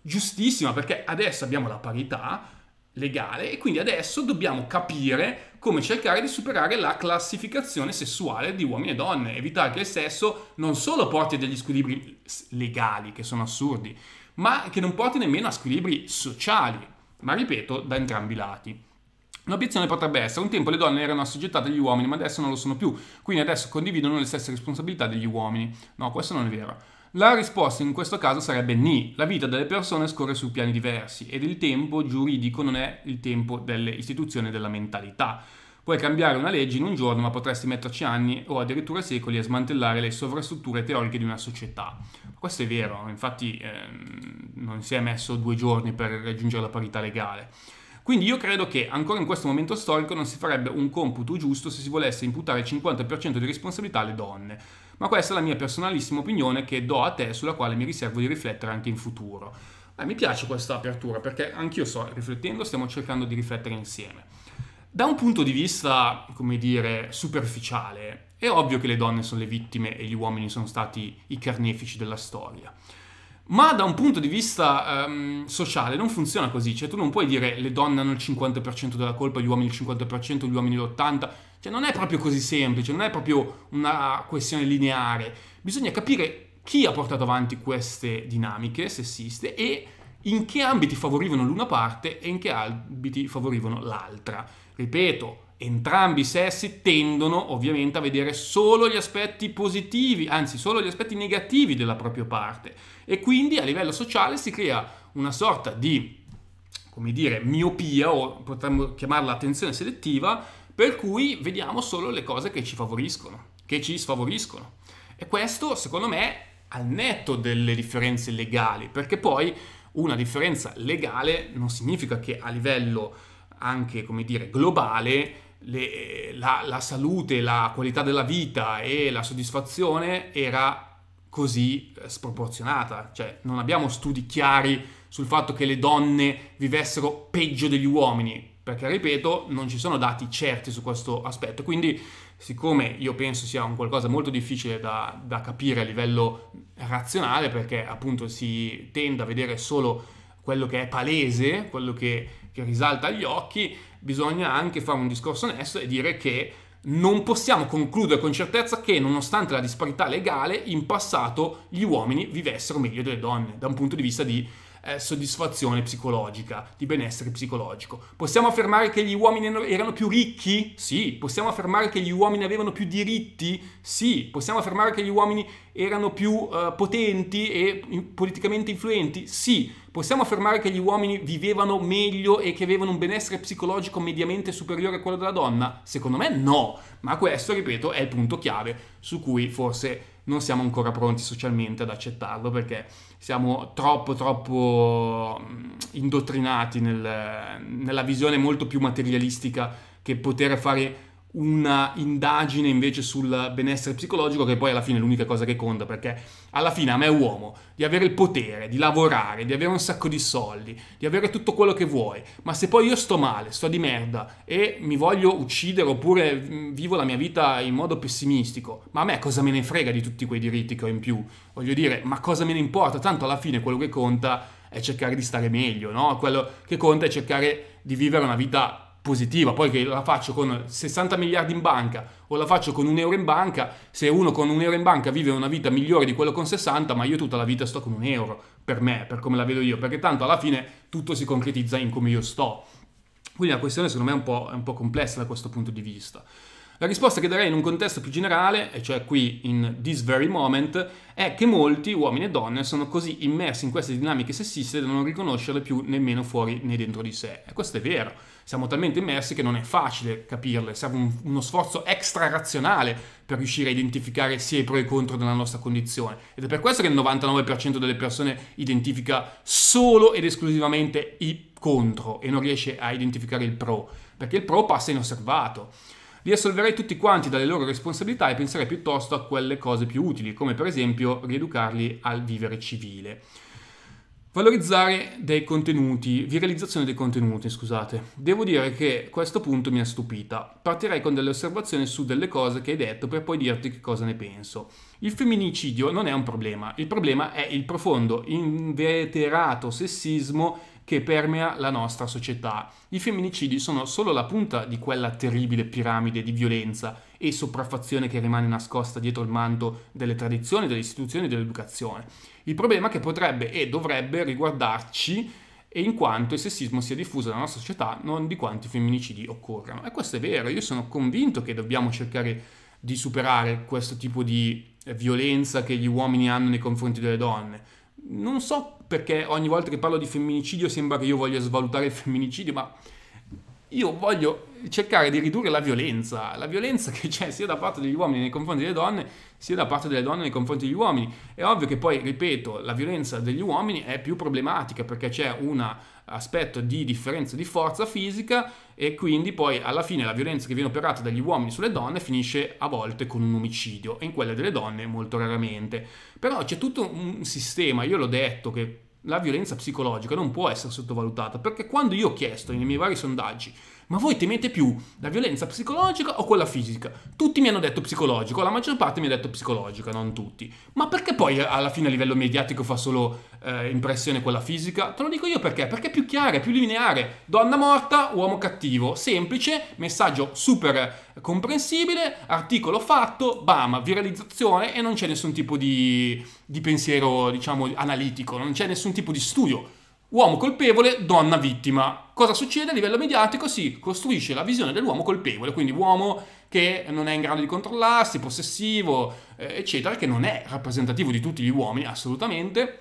giustissima perché adesso abbiamo la parità legale e quindi adesso dobbiamo capire come cercare di superare la classificazione sessuale di uomini e donne, evitare che il sesso non solo porti a degli squilibri legali che sono assurdi, ma che non porti nemmeno a squilibri sociali, ma ripeto, da entrambi i lati. L'obiezione potrebbe essere, un tempo le donne erano assoggettate agli uomini, ma adesso non lo sono più, quindi adesso condividono le stesse responsabilità degli uomini. No, questo non è vero. La risposta in questo caso sarebbe ni. La vita delle persone scorre su piani diversi ed il tempo giuridico non è il tempo delle istituzioni e della mentalità. Puoi cambiare una legge in un giorno, ma potresti metterci anni o addirittura secoli a smantellare le sovrastrutture teoriche di una società. Questo è vero, infatti ehm, non si è messo due giorni per raggiungere la parità legale. Quindi io credo che ancora in questo momento storico non si farebbe un computo giusto se si volesse imputare il 50% di responsabilità alle donne. Ma questa è la mia personalissima opinione che do a te sulla quale mi riservo di riflettere anche in futuro. Eh, mi piace questa apertura perché anch'io sto riflettendo, stiamo cercando di riflettere insieme. Da un punto di vista, come dire, superficiale, è ovvio che le donne sono le vittime e gli uomini sono stati i carnefici della storia. Ma da un punto di vista um, sociale non funziona così, cioè tu non puoi dire le donne hanno il 50% della colpa, gli uomini il 50%, gli uomini l'80%, cioè non è proprio così semplice, non è proprio una questione lineare, bisogna capire chi ha portato avanti queste dinamiche sessiste e in che ambiti favorivano l'una parte e in che ambiti favorivano l'altra. Ripeto, entrambi i sessi tendono ovviamente a vedere solo gli aspetti positivi, anzi solo gli aspetti negativi della propria parte e quindi a livello sociale si crea una sorta di come dire, miopia o potremmo chiamarla attenzione selettiva, per cui vediamo solo le cose che ci favoriscono, che ci sfavoriscono. E questo, secondo me, al netto delle differenze legali, perché poi una differenza legale non significa che a livello anche, come dire, globale le, la, la salute, la qualità della vita e la soddisfazione era così eh, sproporzionata, cioè non abbiamo studi chiari sul fatto che le donne vivessero peggio degli uomini, perché ripeto, non ci sono dati certi su questo aspetto, quindi siccome io penso sia un qualcosa molto difficile da, da capire a livello razionale, perché appunto si tende a vedere solo quello che è palese, quello che, che risalta agli occhi, bisogna anche fare un discorso onesto e dire che non possiamo concludere con certezza che, nonostante la disparità legale, in passato gli uomini vivessero meglio delle donne, da un punto di vista di eh, soddisfazione psicologica, di benessere psicologico. Possiamo affermare che gli uomini erano più ricchi? Sì. Possiamo affermare che gli uomini avevano più diritti? Sì. Possiamo affermare che gli uomini erano più eh, potenti e politicamente influenti? Sì. Possiamo affermare che gli uomini vivevano meglio e che avevano un benessere psicologico mediamente superiore a quello della donna? Secondo me no, ma questo, ripeto, è il punto chiave su cui forse non siamo ancora pronti socialmente ad accettarlo perché siamo troppo troppo mm, indottrinati nel, nella visione molto più materialistica che poter fare una indagine invece sul benessere psicologico che poi alla fine è l'unica cosa che conta perché alla fine a me uomo di avere il potere, di lavorare, di avere un sacco di soldi, di avere tutto quello che vuoi, ma se poi io sto male, sto di merda e mi voglio uccidere oppure mm, vivo la mia vita in modo pessimistico, ma a me cosa me ne frega di tutti quei diritti che ho in più? Voglio dire, ma cosa me ne importa? Tanto alla fine quello che conta è cercare di stare meglio, no? Quello che conta è cercare di vivere una vita positiva, poi che la faccio con 60 miliardi in banca o la faccio con un euro in banca, se uno con un euro in banca vive una vita migliore di quello con 60, ma io tutta la vita sto con un euro, per me, per come la vedo io, perché tanto alla fine tutto si concretizza in come io sto. Quindi la questione secondo me è un po', è un po complessa da questo punto di vista. La risposta che darei in un contesto più generale, e cioè qui in this very moment, è che molti uomini e donne sono così immersi in queste dinamiche sessiste da non riconoscerle più nemmeno fuori né dentro di sé. E questo è vero siamo talmente immersi che non è facile capirle, serve un, uno sforzo extra razionale per riuscire a identificare sia i pro e i contro della nostra condizione. Ed è per questo che il 99% delle persone identifica solo ed esclusivamente i contro e non riesce a identificare il pro, perché il pro passa inosservato. Li assolverei tutti quanti dalle loro responsabilità e penserei piuttosto a quelle cose più utili, come per esempio rieducarli al vivere civile. Valorizzare dei contenuti, viralizzazione dei contenuti, scusate. Devo dire che questo punto mi ha stupita. Partirei con delle osservazioni su delle cose che hai detto per poi dirti che cosa ne penso. Il femminicidio non è un problema, il problema è il profondo, inveterato sessismo che permea la nostra società. I femminicidi sono solo la punta di quella terribile piramide di violenza e sopraffazione che rimane nascosta dietro il manto delle tradizioni, delle istituzioni e dell'educazione. Il problema che potrebbe e dovrebbe riguardarci e in quanto il sessismo sia diffuso nella nostra società non di quanti femminicidi occorrano. E questo è vero, io sono convinto che dobbiamo cercare di superare questo tipo di eh, violenza che gli uomini hanno nei confronti delle donne. Non so perché ogni volta che parlo di femminicidio sembra che io voglia svalutare il femminicidio, ma io voglio cercare di ridurre la violenza, la violenza che c'è sia da parte degli uomini nei confronti delle donne, sia da parte delle donne nei confronti degli uomini. È ovvio che poi, ripeto, la violenza degli uomini è più problematica perché c'è un aspetto di differenza di forza fisica e quindi poi alla fine la violenza che viene operata dagli uomini sulle donne finisce a volte con un omicidio e in quella delle donne molto raramente. Però c'è tutto un sistema, io l'ho detto, che la violenza psicologica non può essere sottovalutata perché quando io ho chiesto nei miei vari sondaggi ma voi temete più la violenza psicologica o quella fisica? Tutti mi hanno detto psicologico, la maggior parte mi ha detto psicologica, non tutti. Ma perché poi eh, alla fine a livello mediatico fa solo eh, impressione quella fisica? Te lo dico io perché, perché è più chiara, è più lineare. Donna morta, uomo cattivo, semplice, messaggio super comprensibile, articolo fatto, bam, viralizzazione e non c'è nessun tipo di, di pensiero, diciamo, analitico, non c'è nessun tipo di studio Uomo colpevole, donna vittima. Cosa succede? A livello mediatico si costruisce la visione dell'uomo colpevole, quindi uomo che non è in grado di controllarsi, possessivo, eh, eccetera, che non è rappresentativo di tutti gli uomini, assolutamente,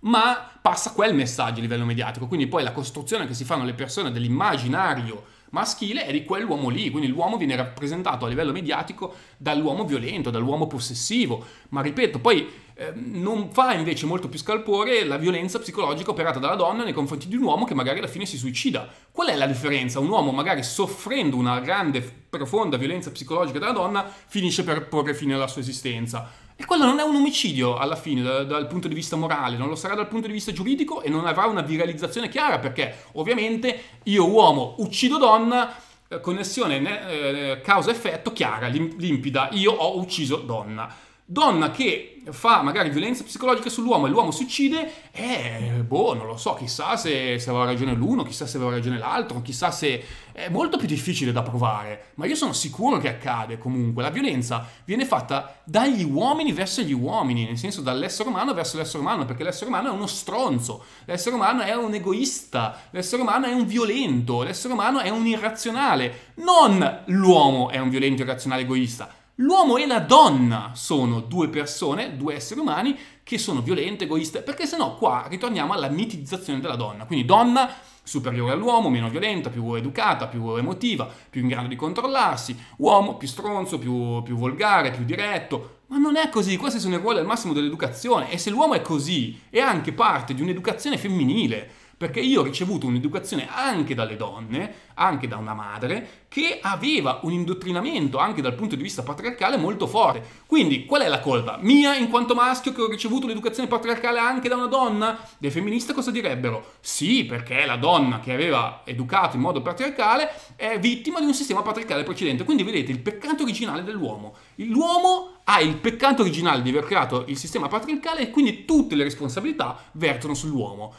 ma passa quel messaggio a livello mediatico. Quindi poi la costruzione che si fanno le persone dell'immaginario maschile è di quell'uomo lì, quindi l'uomo viene rappresentato a livello mediatico dall'uomo violento, dall'uomo possessivo, ma ripeto, poi eh, non fa invece molto più scalpore la violenza psicologica operata dalla donna nei confronti di un uomo che magari alla fine si suicida. Qual è la differenza? Un uomo magari soffrendo una grande, profonda violenza psicologica dalla donna finisce per porre fine alla sua esistenza e quello non è un omicidio alla fine da, dal punto di vista morale, non lo sarà dal punto di vista giuridico e non avrà una viralizzazione chiara perché ovviamente io uomo uccido donna, eh, connessione eh, causa-effetto chiara, limpida, io ho ucciso donna Donna che fa magari violenza psicologica sull'uomo e l'uomo si uccide, eh, boh, non lo so, chissà se, se aveva ragione l'uno, chissà se aveva ragione l'altro, chissà se... È molto più difficile da provare, ma io sono sicuro che accade comunque. La violenza viene fatta dagli uomini verso gli uomini, nel senso dall'essere umano verso l'essere umano, perché l'essere umano è uno stronzo, l'essere umano è un egoista, l'essere umano è un violento, l'essere umano è un irrazionale. Non l'uomo è un violento, irrazionale, egoista L'uomo e la donna sono due persone, due esseri umani che sono violente, egoiste, perché sennò qua ritorniamo alla mitizzazione della donna. Quindi donna superiore all'uomo, meno violenta, più educata, più emotiva, più in grado di controllarsi, uomo più stronzo, più, più volgare, più diretto. Ma non è così, questi sono i ruoli al massimo dell'educazione e se l'uomo è così è anche parte di un'educazione femminile perché io ho ricevuto un'educazione anche dalle donne, anche da una madre, che aveva un indottrinamento anche dal punto di vista patriarcale molto forte. Quindi qual è la colpa? Mia in quanto maschio che ho ricevuto l'educazione patriarcale anche da una donna? Le femministe cosa direbbero? Sì, perché la donna che aveva educato in modo patriarcale è vittima di un sistema patriarcale precedente. Quindi vedete il peccato originale dell'uomo. L'uomo ha il peccato originale di aver creato il sistema patriarcale e quindi tutte le responsabilità vertono sull'uomo.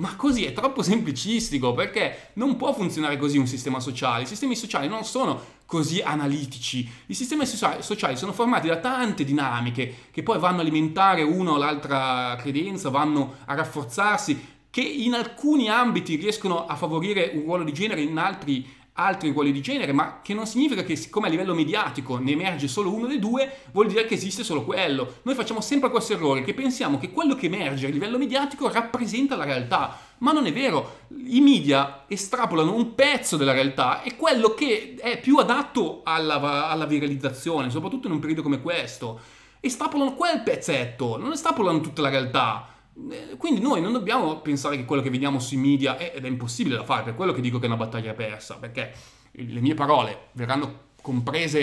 Ma così è troppo semplicistico perché non può funzionare così un sistema sociale. I sistemi sociali non sono così analitici. I sistemi sociali sono formati da tante dinamiche che poi vanno a alimentare una o l'altra credenza, vanno a rafforzarsi, che in alcuni ambiti riescono a favorire un ruolo di genere, in altri altri ruoli di genere, ma che non significa che siccome a livello mediatico ne emerge solo uno dei due, vuol dire che esiste solo quello. Noi facciamo sempre questo errore, che pensiamo che quello che emerge a livello mediatico rappresenta la realtà, ma non è vero. I media estrapolano un pezzo della realtà e quello che è più adatto alla, alla viralizzazione, soprattutto in un periodo come questo. Estrapolano quel pezzetto, non estrapolano tutta la realtà. Eh, quindi noi non dobbiamo pensare che quello che vediamo sui media è, ed è impossibile da fare, per quello che dico che è una battaglia persa, perché le mie parole verranno comprese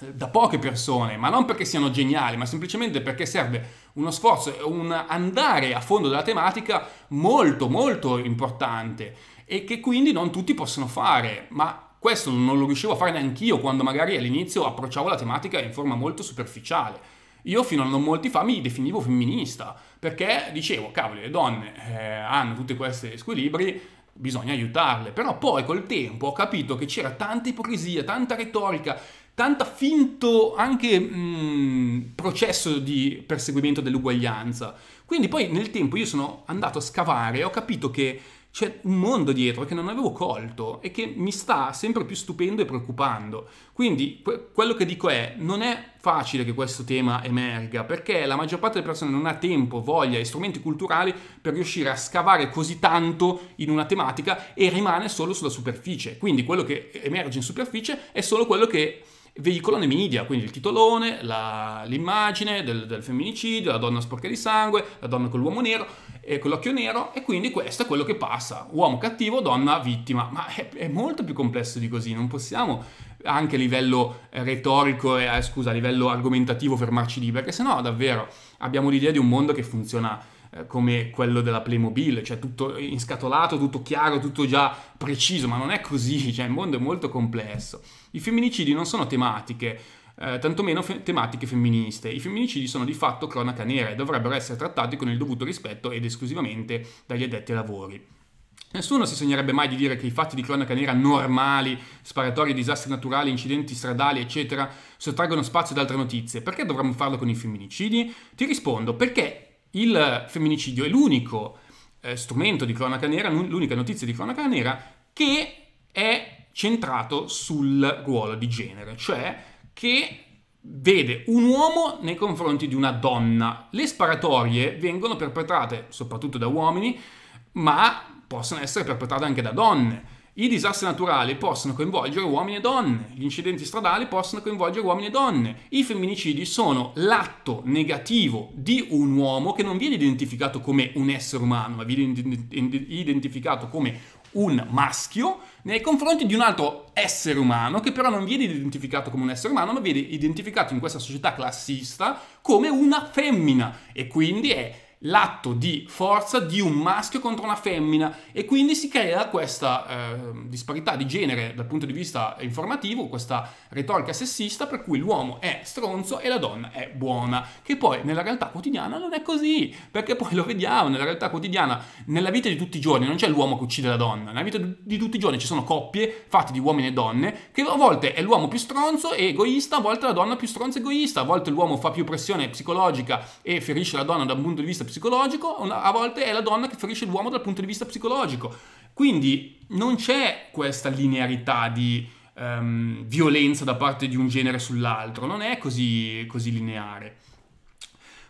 eh, da poche persone, ma non perché siano geniali, ma semplicemente perché serve uno sforzo, un andare a fondo della tematica molto molto importante e che quindi non tutti possono fare, ma questo non lo riuscivo a fare neanche io quando magari all'inizio approcciavo la tematica in forma molto superficiale. Io fino a non molti fa mi definivo femminista, perché dicevo, cavoli, le donne eh, hanno tutti questi squilibri, bisogna aiutarle. Però poi col tempo ho capito che c'era tanta ipocrisia, tanta retorica, tanto finto anche mh, processo di perseguimento dell'uguaglianza. Quindi poi nel tempo io sono andato a scavare e ho capito che c'è un mondo dietro che non avevo colto e che mi sta sempre più stupendo e preoccupando. Quindi que- quello che dico è, non è facile che questo tema emerga, perché la maggior parte delle persone non ha tempo, voglia e strumenti culturali per riuscire a scavare così tanto in una tematica e rimane solo sulla superficie. Quindi quello che emerge in superficie è solo quello che veicolandomi in media, quindi il titolone, la, l'immagine del, del, femminicidio, la donna sporca di sangue, la donna con l'uomo nero e con l'occhio nero e quindi questo è quello che passa, uomo cattivo, donna vittima, ma è, è molto più complesso di così, non possiamo anche a livello eh, retorico e eh, scusa, a livello argomentativo fermarci lì, perché sennò davvero abbiamo l'idea di un mondo che funziona eh, come quello della Playmobil, cioè tutto inscatolato, tutto chiaro, tutto già preciso, ma non è così, cioè il mondo è molto complesso. I femminicidi non sono tematiche, eh, tantomeno fe- tematiche femministe. I femminicidi sono di fatto cronaca nera e dovrebbero essere trattati con il dovuto rispetto ed esclusivamente dagli addetti ai lavori. Nessuno si sognerebbe mai di dire che i fatti di cronaca nera normali, sparatori, disastri naturali, incidenti stradali, eccetera, sottraggono spazio ad altre notizie. Perché dovremmo farlo con i femminicidi? Ti rispondo perché il femminicidio è l'unico eh, strumento di cronaca nera, l'unica notizia di cronaca nera che è centrato sul ruolo di genere, cioè che vede un uomo nei confronti di una donna. Le sparatorie vengono perpetrate soprattutto da uomini, ma possono essere perpetrate anche da donne. I disastri naturali possono coinvolgere uomini e donne, gli incidenti stradali possono coinvolgere uomini e donne, i femminicidi sono l'atto negativo di un uomo che non viene identificato come un essere umano, ma viene identificato come un maschio nei confronti di un altro essere umano che però non viene identificato come un essere umano, ma viene identificato in questa società classista come una femmina e quindi è l'atto di forza di un maschio contro una femmina e quindi si crea questa eh, disparità di genere dal punto di vista informativo, questa retorica sessista per cui l'uomo è stronzo e la donna è buona, che poi nella realtà quotidiana non è così, perché poi lo vediamo, nella realtà quotidiana, nella vita di tutti i giorni non c'è l'uomo che uccide la donna, nella vita di tutti i giorni ci sono coppie fatte di uomini e donne che a volte è l'uomo più stronzo e egoista, a volte la donna più stronza e egoista, a volte l'uomo fa più pressione psicologica e ferisce la donna da un punto di vista psicologico, psicologico, a volte è la donna che ferisce l'uomo dal punto di vista psicologico. Quindi non c'è questa linearità di um, violenza da parte di un genere sull'altro, non è così, così lineare.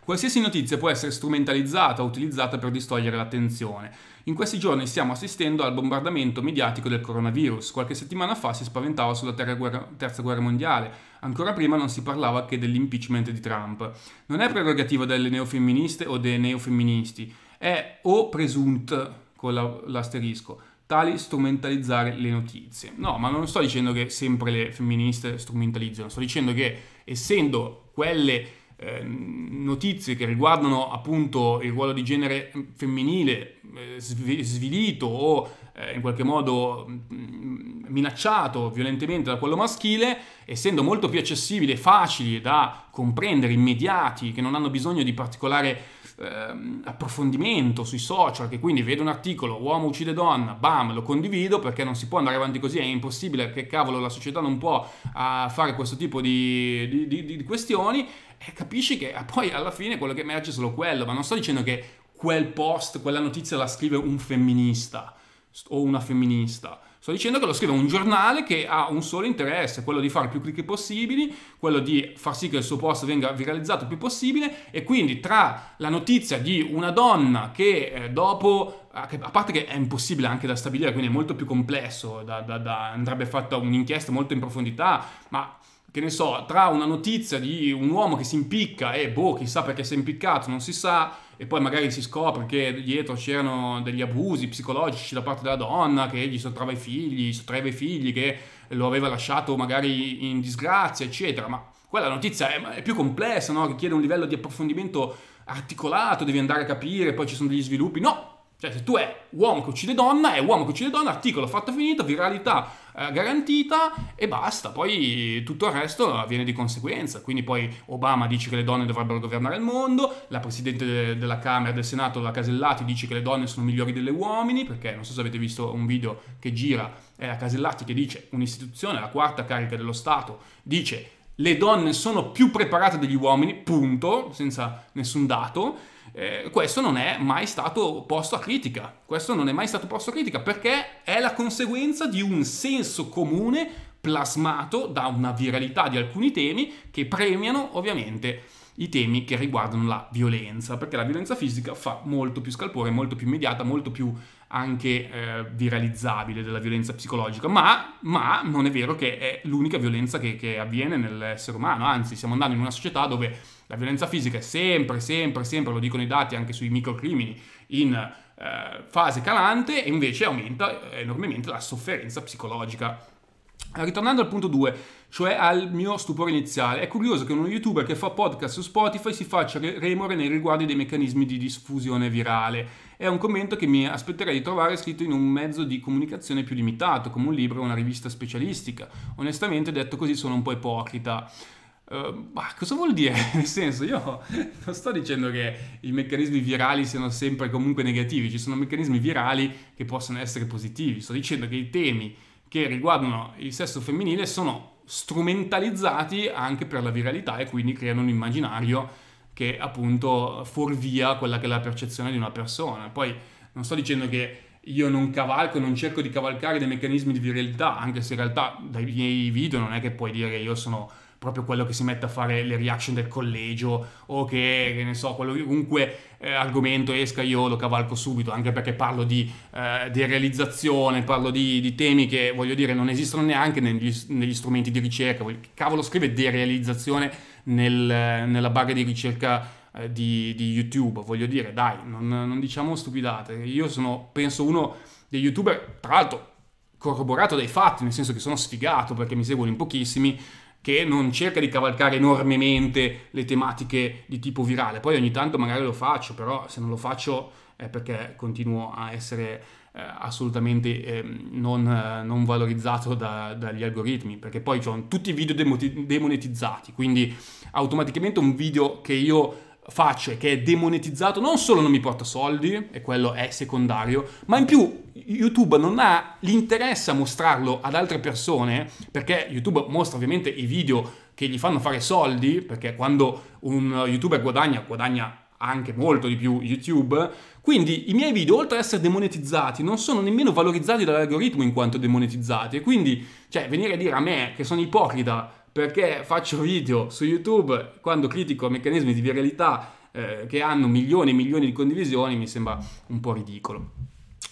Qualsiasi notizia può essere strumentalizzata o utilizzata per distogliere l'attenzione. In questi giorni stiamo assistendo al bombardamento mediatico del coronavirus. Qualche settimana fa si spaventava sulla guerra, terza guerra mondiale, ancora prima non si parlava che dell'impeachment di Trump. Non è prerogativa delle neofemministe o dei neofemministi, è o presunt con l'asterisco, tali strumentalizzare le notizie. No, ma non sto dicendo che sempre le femministe strumentalizzano, sto dicendo che essendo quelle Ehm, notizie che riguardano appunto il ruolo di genere femminile eh, svilito o eh, in qualche modo mm, minacciato violentemente da quello maschile, essendo molto più accessibili e facili da comprendere, immediati, che non hanno bisogno di particolare ehm, approfondimento sui social, che quindi vedo un articolo, uomo uccide donna, bam, lo condivido perché non si può andare avanti così, è impossibile che cavolo la società non può uh, fare questo tipo di, di, di, di questioni, e capisci che ah, poi alla fine quello che emerge è solo quello, ma non sto dicendo che quel post, quella notizia la scrive un femminista o una femminista Sto dicendo che lo scrive un giornale che ha un solo interesse, quello di fare più click possibili, quello di far sì che il suo post venga viralizzato il più possibile e quindi tra la notizia di una donna che eh, dopo a parte che è impossibile anche da stabilire, quindi è molto più complesso, da, da, da, andrebbe fatta un'inchiesta molto in profondità, ma che ne so, tra una notizia di un uomo che si impicca e boh, chissà perché si è impiccato, non si sa, e poi magari si scopre che dietro c'erano degli abusi psicologici da parte della donna che gli sottrava i figli, sottraeva i figli, che lo aveva lasciato magari in disgrazia, eccetera. Ma quella notizia è, è più complessa, no? richiede un livello di approfondimento articolato, devi andare a capire, poi ci sono degli sviluppi. No, cioè se tu è uomo che uccide donna, è uomo che uccide donna, articolo fatto finito, viralità eh, garantita e basta, poi tutto il resto avviene di conseguenza. Quindi poi Obama dice che le donne dovrebbero governare il mondo, la Presidente della Camera del Senato, la Casellati, dice che le donne sono migliori degli uomini, perché non so se avete visto un video che gira, è la Casellati che dice un'istituzione, la quarta carica dello Stato, dice le donne sono più preparate degli uomini, punto, senza nessun dato. Eh, questo non è mai stato posto a critica, questo non è mai stato posto a critica perché è la conseguenza di un senso comune plasmato da una viralità di alcuni temi che premiano ovviamente i temi che riguardano la violenza, perché la violenza fisica fa molto più scalpore, molto più immediata, molto più anche eh, viralizzabile della violenza psicologica, ma, ma, non è vero che è l'unica violenza che, che avviene nell'essere umano, anzi stiamo andando in una società dove la violenza fisica è sempre, sempre, sempre, lo dicono i dati anche sui microcrimini, in eh, fase calante e invece aumenta eh, enormemente la sofferenza psicologica. Ritornando al punto 2, cioè al mio stupore iniziale, è curioso che uno youtuber che fa podcast su Spotify si faccia remore nei riguardi dei meccanismi di diffusione virale. È un commento che mi aspetterei di trovare scritto in un mezzo di comunicazione più limitato, come un libro o una rivista specialistica. Onestamente, detto così, sono un po' ipocrita. Uh, ma cosa vuol dire? Nel senso, io non sto dicendo che i meccanismi virali siano sempre comunque negativi, ci sono meccanismi virali che possono essere positivi, sto dicendo che i temi che riguardano il sesso femminile sono strumentalizzati anche per la viralità e quindi creano un immaginario che appunto fuorvia quella che è la percezione di una persona. Poi non sto dicendo che io non cavalco, non cerco di cavalcare dei meccanismi di viralità, anche se in realtà dai miei video non è che puoi dire che io sono proprio quello che si mette a fare le reaction del collegio o che, che ne so, quello, comunque eh, argomento esca io lo cavalco subito, anche perché parlo di, eh, di realizzazione, parlo di, di, temi che voglio dire non esistono neanche negli, negli strumenti di ricerca, cavolo scrive derealizzazione nel, nella barra di ricerca eh, di, di, YouTube, voglio dire, dai, non, non diciamo stupidate, io sono, penso, uno dei youtuber, tra l'altro corroborato dai fatti, nel senso che sono sfigato perché mi seguono in pochissimi, che non cerca di cavalcare enormemente le tematiche di tipo virale. Poi ogni tanto magari lo faccio, però se non lo faccio è perché continuo a essere eh, assolutamente eh, non, eh, non, valorizzato da, dagli algoritmi, perché poi ho tutti i video demoti- demonetizzati, quindi automaticamente un video che io faccio e che è demonetizzato non solo non mi porta soldi, e quello è secondario, ma in più YouTube non ha l'interesse a mostrarlo ad altre persone, perché YouTube mostra ovviamente i video che gli fanno fare soldi, perché quando un youtuber guadagna, guadagna anche molto di più YouTube. Quindi i miei video, oltre ad essere demonetizzati, non sono nemmeno valorizzati dall'algoritmo in quanto demonetizzati. E quindi, cioè, venire a dire a me che sono ipocrita perché faccio video su YouTube quando critico meccanismi di viralità eh, che hanno milioni e milioni di condivisioni, mi sembra un po' ridicolo.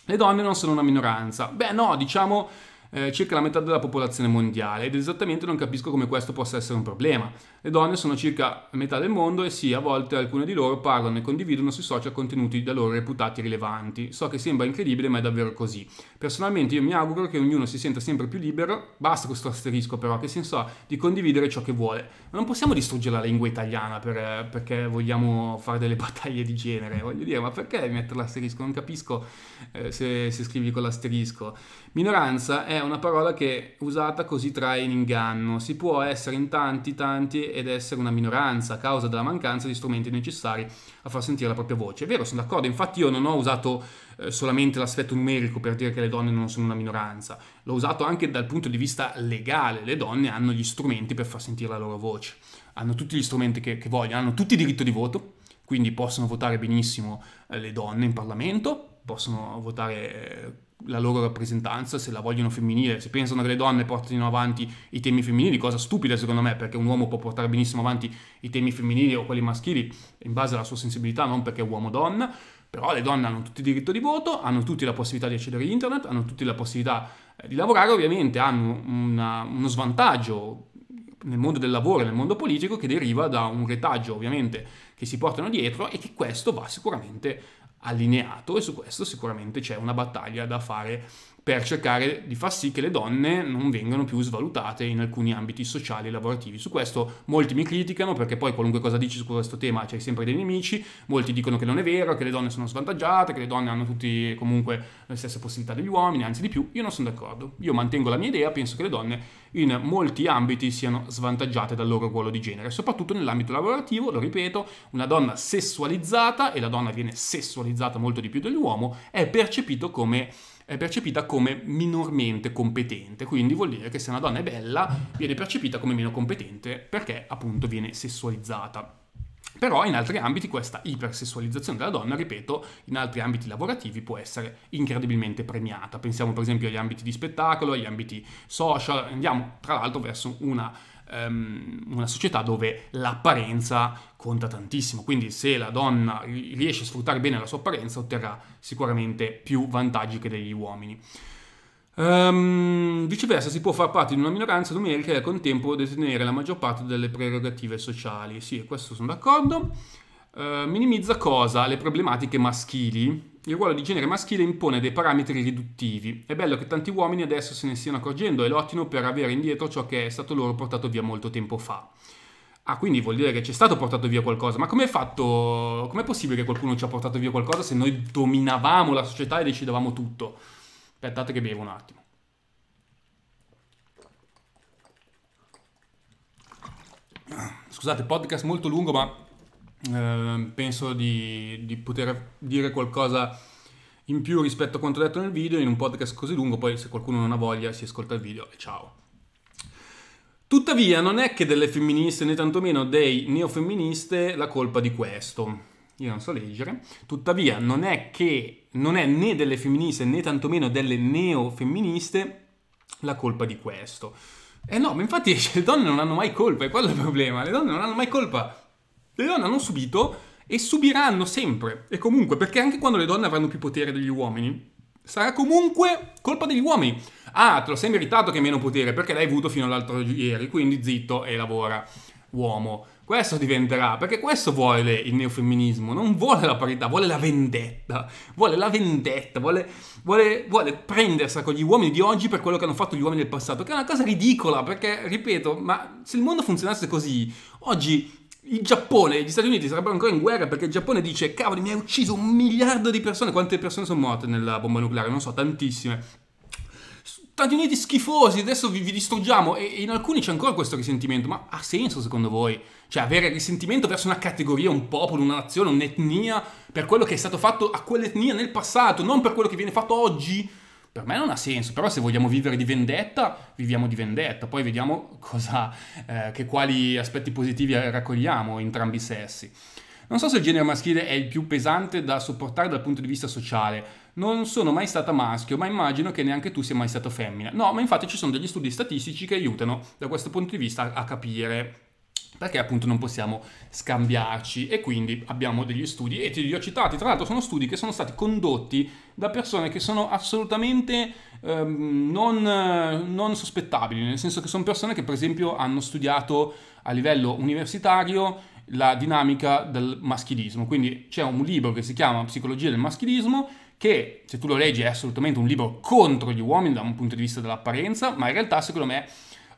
Le donne non sono una minoranza. Beh no, diciamo eh, circa la metà della popolazione mondiale ed esattamente non capisco come questo possa essere un problema. Le donne sono circa metà del mondo e sì, a volte alcune di loro parlano e condividono sui social contenuti da loro reputati rilevanti. So che sembra incredibile, ma è davvero così. Personalmente io mi auguro che ognuno si senta sempre più libero, basta questo asterisco però, che senso ha di condividere ciò che vuole. Ma non possiamo distruggere la lingua italiana per, perché vogliamo fare delle battaglie di genere, voglio dire, ma perché mettere l'asterisco? Non capisco eh, se, se scrivi con l'asterisco. Minoranza è una parola che usata così trae in inganno, si può essere in tanti, tanti ed essere una minoranza a causa della mancanza di strumenti necessari a far sentire la propria voce. È vero, sono d'accordo, infatti io non ho usato eh, solamente l'aspetto numerico per dire che le donne non sono una minoranza, l'ho usato anche dal punto di vista legale, le donne hanno gli strumenti per far sentire la loro voce, hanno tutti gli strumenti che, che vogliono, hanno tutti il diritto di voto, quindi possono votare benissimo eh, le donne in Parlamento, possono votare... Eh, la loro rappresentanza se la vogliono femminile, se pensano che le donne portino avanti i temi femminili, cosa stupida secondo me, perché un uomo può portare benissimo avanti i temi femminili o quelli maschili in base alla sua sensibilità, non perché è uomo-donna, o però le donne hanno tutti il diritto di voto, hanno tutti la possibilità di accedere a internet, hanno tutti la possibilità eh, di lavorare, ovviamente hanno una, uno svantaggio nel mondo del lavoro e nel mondo politico che deriva da un retaggio ovviamente che si portano dietro e che questo va sicuramente allineato e su questo sicuramente c'è una battaglia da fare per cercare di far sì che le donne non vengano più svalutate in alcuni ambiti sociali e lavorativi. Su questo molti mi criticano perché poi qualunque cosa dici su questo tema c'hai sempre dei nemici, molti dicono che non è vero, che le donne sono svantaggiate, che le donne hanno tutti comunque le stesse possibilità degli uomini, anzi di più, io non sono d'accordo. Io mantengo la mia idea, penso che le donne in molti ambiti siano svantaggiate dal loro ruolo di genere, soprattutto nell'ambito lavorativo, lo ripeto, una donna sessualizzata, e la donna viene sessualizzata molto di più dell'uomo, è percepito come è percepita come minormente competente, quindi vuol dire che se una donna è bella viene percepita come meno competente perché appunto viene sessualizzata. Però in altri ambiti questa ipersessualizzazione della donna, ripeto, in altri ambiti lavorativi può essere incredibilmente premiata. Pensiamo per esempio agli ambiti di spettacolo, agli ambiti social, andiamo tra l'altro verso una um, una società dove l'apparenza conta tantissimo, quindi se la donna riesce a sfruttare bene la sua apparenza otterrà sicuramente più vantaggi che degli uomini. Um, viceversa, si può far parte di una minoranza numerica e al contempo detenere la maggior parte delle prerogative sociali. Sì, questo sono d'accordo. Eh, minimizza cosa? Le problematiche maschili. Il ruolo di genere maschile impone dei parametri riduttivi. È bello che tanti uomini adesso se ne stiano accorgendo e lottino per avere indietro ciò che è stato loro portato via molto tempo fa. Ah, quindi vuol dire che c'è stato portato via qualcosa. Ma com'è fatto? Com'è possibile che qualcuno ci ha portato via qualcosa se noi dominavamo la società e decidevamo tutto? Aspettate che bevo un attimo. Scusate, podcast molto lungo, ma Ehm, penso di, di, poter dire qualcosa in più rispetto a quanto detto nel video in un podcast così lungo, poi se qualcuno non ha voglia si ascolta il video e ciao. Tuttavia non è che delle femministe né tantomeno dei neofemministe la colpa di questo. Io non so leggere. Tuttavia non è che non è né delle femministe né tantomeno delle neofemministe la colpa di questo. Eh no, ma infatti le donne non hanno mai colpa, è quello il problema. Le donne non hanno mai colpa le donne hanno subito e subiranno sempre e comunque, perché anche quando le donne avranno più potere degli uomini, sarà comunque colpa degli uomini. Ah, te lo sei meritato che hai meno potere perché l'hai avuto fino all'altro ieri, quindi zitto e lavora, uomo. Questo diventerà, perché questo vuole il neofemminismo, non vuole la parità, vuole la vendetta, vuole la vendetta, vuole, vuole, vuole prendersela con gli uomini di oggi per quello che hanno fatto gli uomini del passato, che è una cosa ridicola, perché, ripeto, ma se il mondo funzionasse così, oggi il Giappone e gli Stati Uniti sarebbero ancora in guerra perché il Giappone dice cavoli mi hai ucciso un miliardo di persone quante persone sono morte nella bomba nucleare non so tantissime Stati Uniti schifosi, adesso vi, vi distruggiamo. E, in alcuni c'è ancora questo risentimento. Ma ha senso secondo voi? Cioè avere risentimento verso una categoria, un popolo, una nazione, un'etnia, per quello che è stato fatto a quell'etnia nel passato, non per quello che viene fatto oggi? Per me non ha senso, però se vogliamo vivere di vendetta, viviamo di vendetta, poi vediamo cosa, eh, che quali aspetti positivi raccogliamo entrambi i sessi. Non so se il genere maschile è il più pesante da sopportare dal punto di vista sociale. Non sono mai stata maschio, ma immagino che neanche tu sia mai stata femmina. No, ma infatti ci sono degli studi statistici che aiutano da questo punto di vista a capire perché appunto non possiamo scambiarci e quindi abbiamo degli studi e te li ho citati, tra l'altro sono studi che sono stati condotti da persone che sono assolutamente ehm, non, non, sospettabili, nel senso che sono persone che per esempio hanno studiato a livello universitario la dinamica del maschilismo, quindi c'è un libro che si chiama Psicologia del maschilismo che se tu lo leggi è assolutamente un libro contro gli uomini da un punto di vista dell'apparenza, ma in realtà secondo me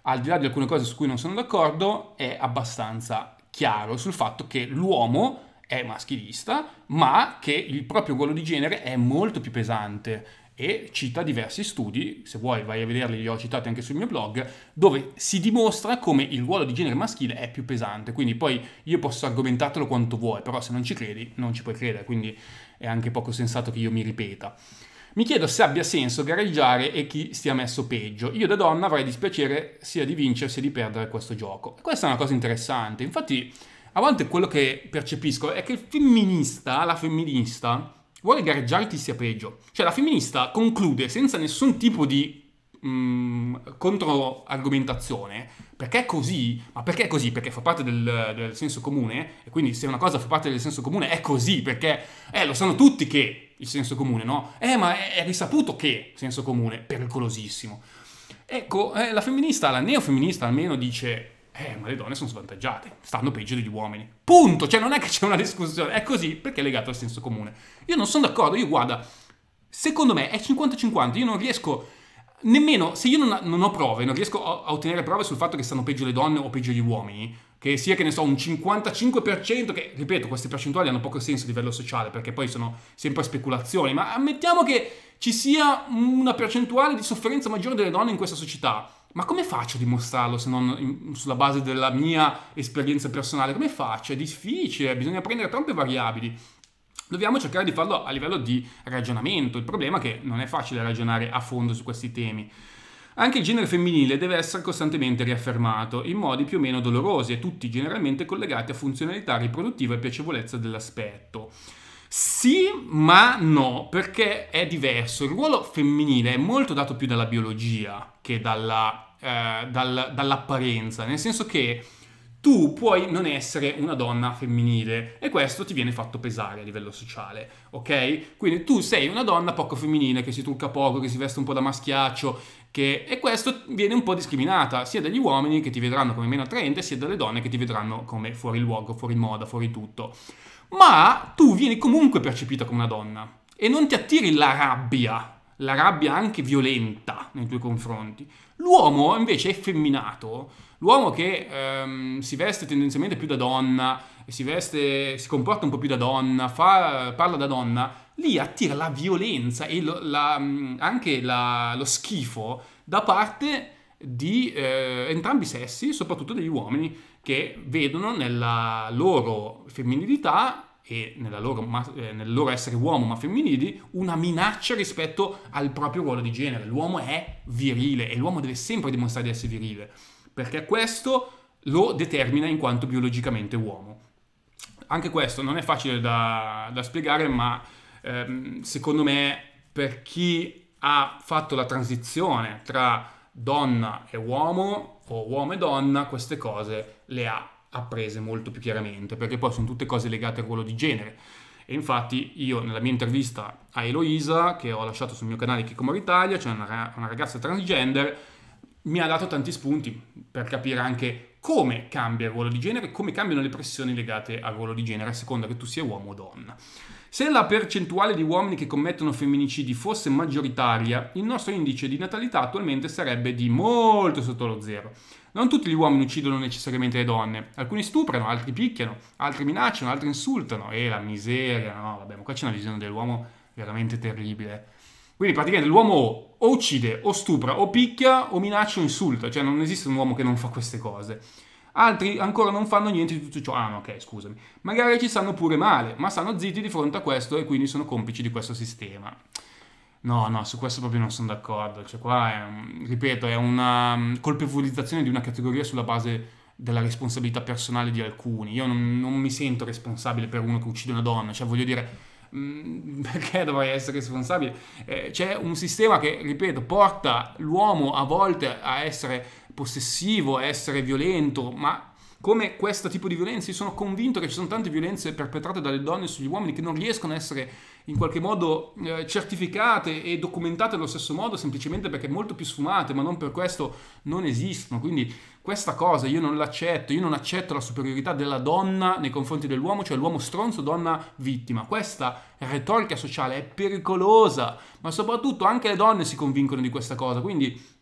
al di là di alcune cose su cui non sono d'accordo, è abbastanza chiaro sul fatto che l'uomo è maschilista, ma che il proprio ruolo di genere è molto più pesante e cita diversi studi, se vuoi vai a vederli, li ho citati anche sul mio blog, dove si dimostra come il ruolo di genere maschile è più pesante, quindi poi io posso argomentartelo quanto vuoi, però se non ci credi non ci puoi credere, quindi è anche poco sensato che io mi ripeta. Mi chiedo se abbia senso gareggiare e chi stia messo peggio. Io da donna avrei dispiacere sia di vincere sia di perdere questo gioco. E questa è una cosa interessante. Infatti, a volte quello che percepisco è che il femminista, la femminista, vuole gareggiare chi sia peggio. Cioè, la femminista conclude senza nessun tipo di mh, mm, controargomentazione, perché così? Ma perché così? Perché fa parte del, del, senso comune, e quindi se una cosa fa parte del senso comune è così, perché eh, lo sanno tutti che il senso comune, no? Eh, ma è, è risaputo che senso comune, è pericolosissimo. Ecco, eh, la femminista, la neofemminista almeno dice eh, ma le donne sono svantaggiate, stanno peggio degli uomini. Punto! Cioè, non è che c'è una discussione, è così perché è legato al senso comune. Io non sono d'accordo, io guarda, secondo me è 50-50, io non riesco nemmeno se io non, non, ho prove, non riesco a, a ottenere prove sul fatto che stanno peggio le donne o peggio gli uomini, che sia che ne so un 55%, che ripeto queste percentuali hanno poco senso a livello sociale perché poi sono sempre speculazioni, ma ammettiamo che ci sia una percentuale di sofferenza maggiore delle donne in questa società. Ma come faccio a dimostrarlo se non sulla base della mia esperienza personale? Come faccio? È difficile, bisogna prendere troppe variabili. Dobbiamo cercare di farlo a livello di ragionamento, il problema è che non è facile ragionare a fondo su questi temi. Anche il genere femminile deve essere costantemente riaffermato, in modi più o meno dolorosi e tutti generalmente collegati a funzionalità riproduttiva e piacevolezza dell'aspetto. Sì, ma no, perché è diverso. Il ruolo femminile è molto dato più dalla biologia che dalla, eh, dal, dall'apparenza, nel senso che tu puoi non essere una donna femminile e questo ti viene fatto pesare a livello sociale, ok? Quindi tu sei una donna poco femminile che si trucca poco, che si veste un po' da maschiaccio che... e questo viene un po' discriminata sia dagli uomini che ti vedranno come meno attraente sia dalle donne che ti vedranno come fuori luogo, fuori moda, fuori tutto. Ma tu vieni comunque percepita come una donna e non ti attiri la rabbia, la rabbia anche violenta nei tuoi confronti. L'uomo invece è effeminato L'uomo che ehm, si veste tendenzialmente più da donna, si veste, si comporta un po' più da donna, fa, parla da donna, lì attira la violenza e lo, la, anche la, lo schifo da parte di eh, entrambi i sessi, soprattutto degli uomini, che vedono nella loro femminilità e loro, ma, eh, nel loro essere uomo ma femminili una minaccia rispetto al proprio ruolo di genere. L'uomo è virile e l'uomo deve sempre dimostrare di essere virile perché questo lo determina in quanto biologicamente uomo. Anche questo non è facile da, da spiegare, ma ehm, secondo me per chi ha fatto la transizione tra donna e uomo o uomo e donna, queste cose le ha apprese molto più chiaramente, perché poi sono tutte cose legate al ruolo di genere. E infatti io nella mia intervista a Eloisa, che ho lasciato sul mio canale Kikomor Italia, c'è cioè una, una ragazza transgender, mi ha dato tanti spunti per capire anche come cambia il ruolo di genere, e come cambiano le pressioni legate al ruolo di genere a seconda che tu sia uomo o donna. Se la percentuale di uomini che commettono femminicidi fosse maggioritaria, il nostro indice di natalità attualmente sarebbe di molto sotto lo zero. Non tutti gli uomini uccidono necessariamente le donne, alcuni stuprano, altri picchiano, altri minacciano, altri insultano, e la miseria, no, vabbè, ma qua c'è una visione dell'uomo veramente terribile quindi praticamente l'uomo o uccide, o stupra, o picchia, o minaccia o insulta, cioè non esiste un uomo che non fa queste cose. Altri ancora non fanno niente di tutto ciò. Ah, no, ok, scusami. Magari ci stanno pure male, ma stanno zitti di fronte a questo e quindi sono complici di questo sistema. No, no, su questo proprio non sono d'accordo. Cioè, qua è, ripeto, è una mm, colpevolizzazione di una categoria sulla base della responsabilità personale di alcuni. Io non, non mi sento responsabile per uno che uccide una donna. Cioè, voglio dire Mm, perché dovrei essere responsabile? Eh, c'è un sistema che, ripeto, porta l'uomo a volte a essere possessivo, a essere violento, ma come questo tipo di violenza? Io sono convinto che ci sono tante violenze perpetrate dalle donne sugli uomini che non riescono a essere in qualche modo eh, certificate e documentate allo stesso modo semplicemente perché molto più sfumate, ma non per questo non esistono. Quindi questa cosa io non l'accetto, io non accetto la superiorità della donna nei confronti dell'uomo, cioè l'uomo stronzo, donna vittima. Questa retorica sociale è pericolosa, ma soprattutto anche le donne si convincono di questa cosa, quindi...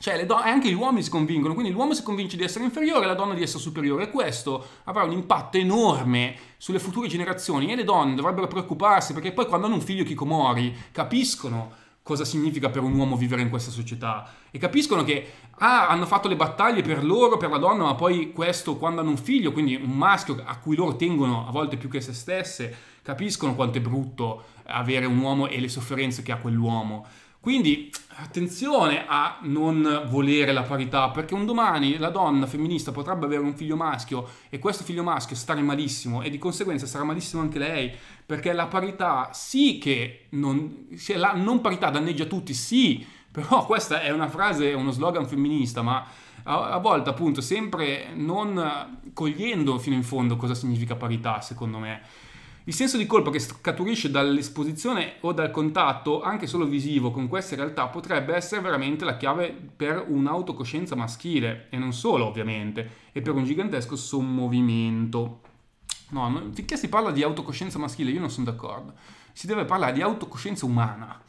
Cioè, anche gli uomini si convincono, quindi l'uomo si convince di essere inferiore e la donna di essere superiore e questo avrà un impatto enorme sulle future generazioni e le donne dovrebbero preoccuparsi perché poi quando hanno un figlio Kikomori capiscono cosa significa per un uomo vivere in questa società e capiscono che ah, hanno fatto le battaglie per loro, per la donna, ma poi questo quando hanno un figlio, quindi un maschio a cui loro tengono a volte più che se stesse, capiscono quanto è brutto avere un uomo e le sofferenze che ha quell'uomo. Quindi attenzione a non volere la parità, perché un domani la donna femminista potrebbe avere un figlio maschio e questo figlio maschio stare malissimo e di conseguenza sarà malissimo anche lei, perché la parità sì che non, la non parità danneggia tutti, sì però questa è una frase, uno slogan femminista, ma a, a volte appunto sempre non cogliendo fino in fondo cosa significa parità, secondo me. Il senso di colpa che scaturisce dall'esposizione o dal contatto, anche solo visivo, con queste realtà potrebbe essere veramente la chiave per un'autocoscienza maschile, e non solo ovviamente, e per un gigantesco sommovimento. No, finché si parla di autocoscienza maschile io non sono d'accordo, si deve parlare di autocoscienza umana.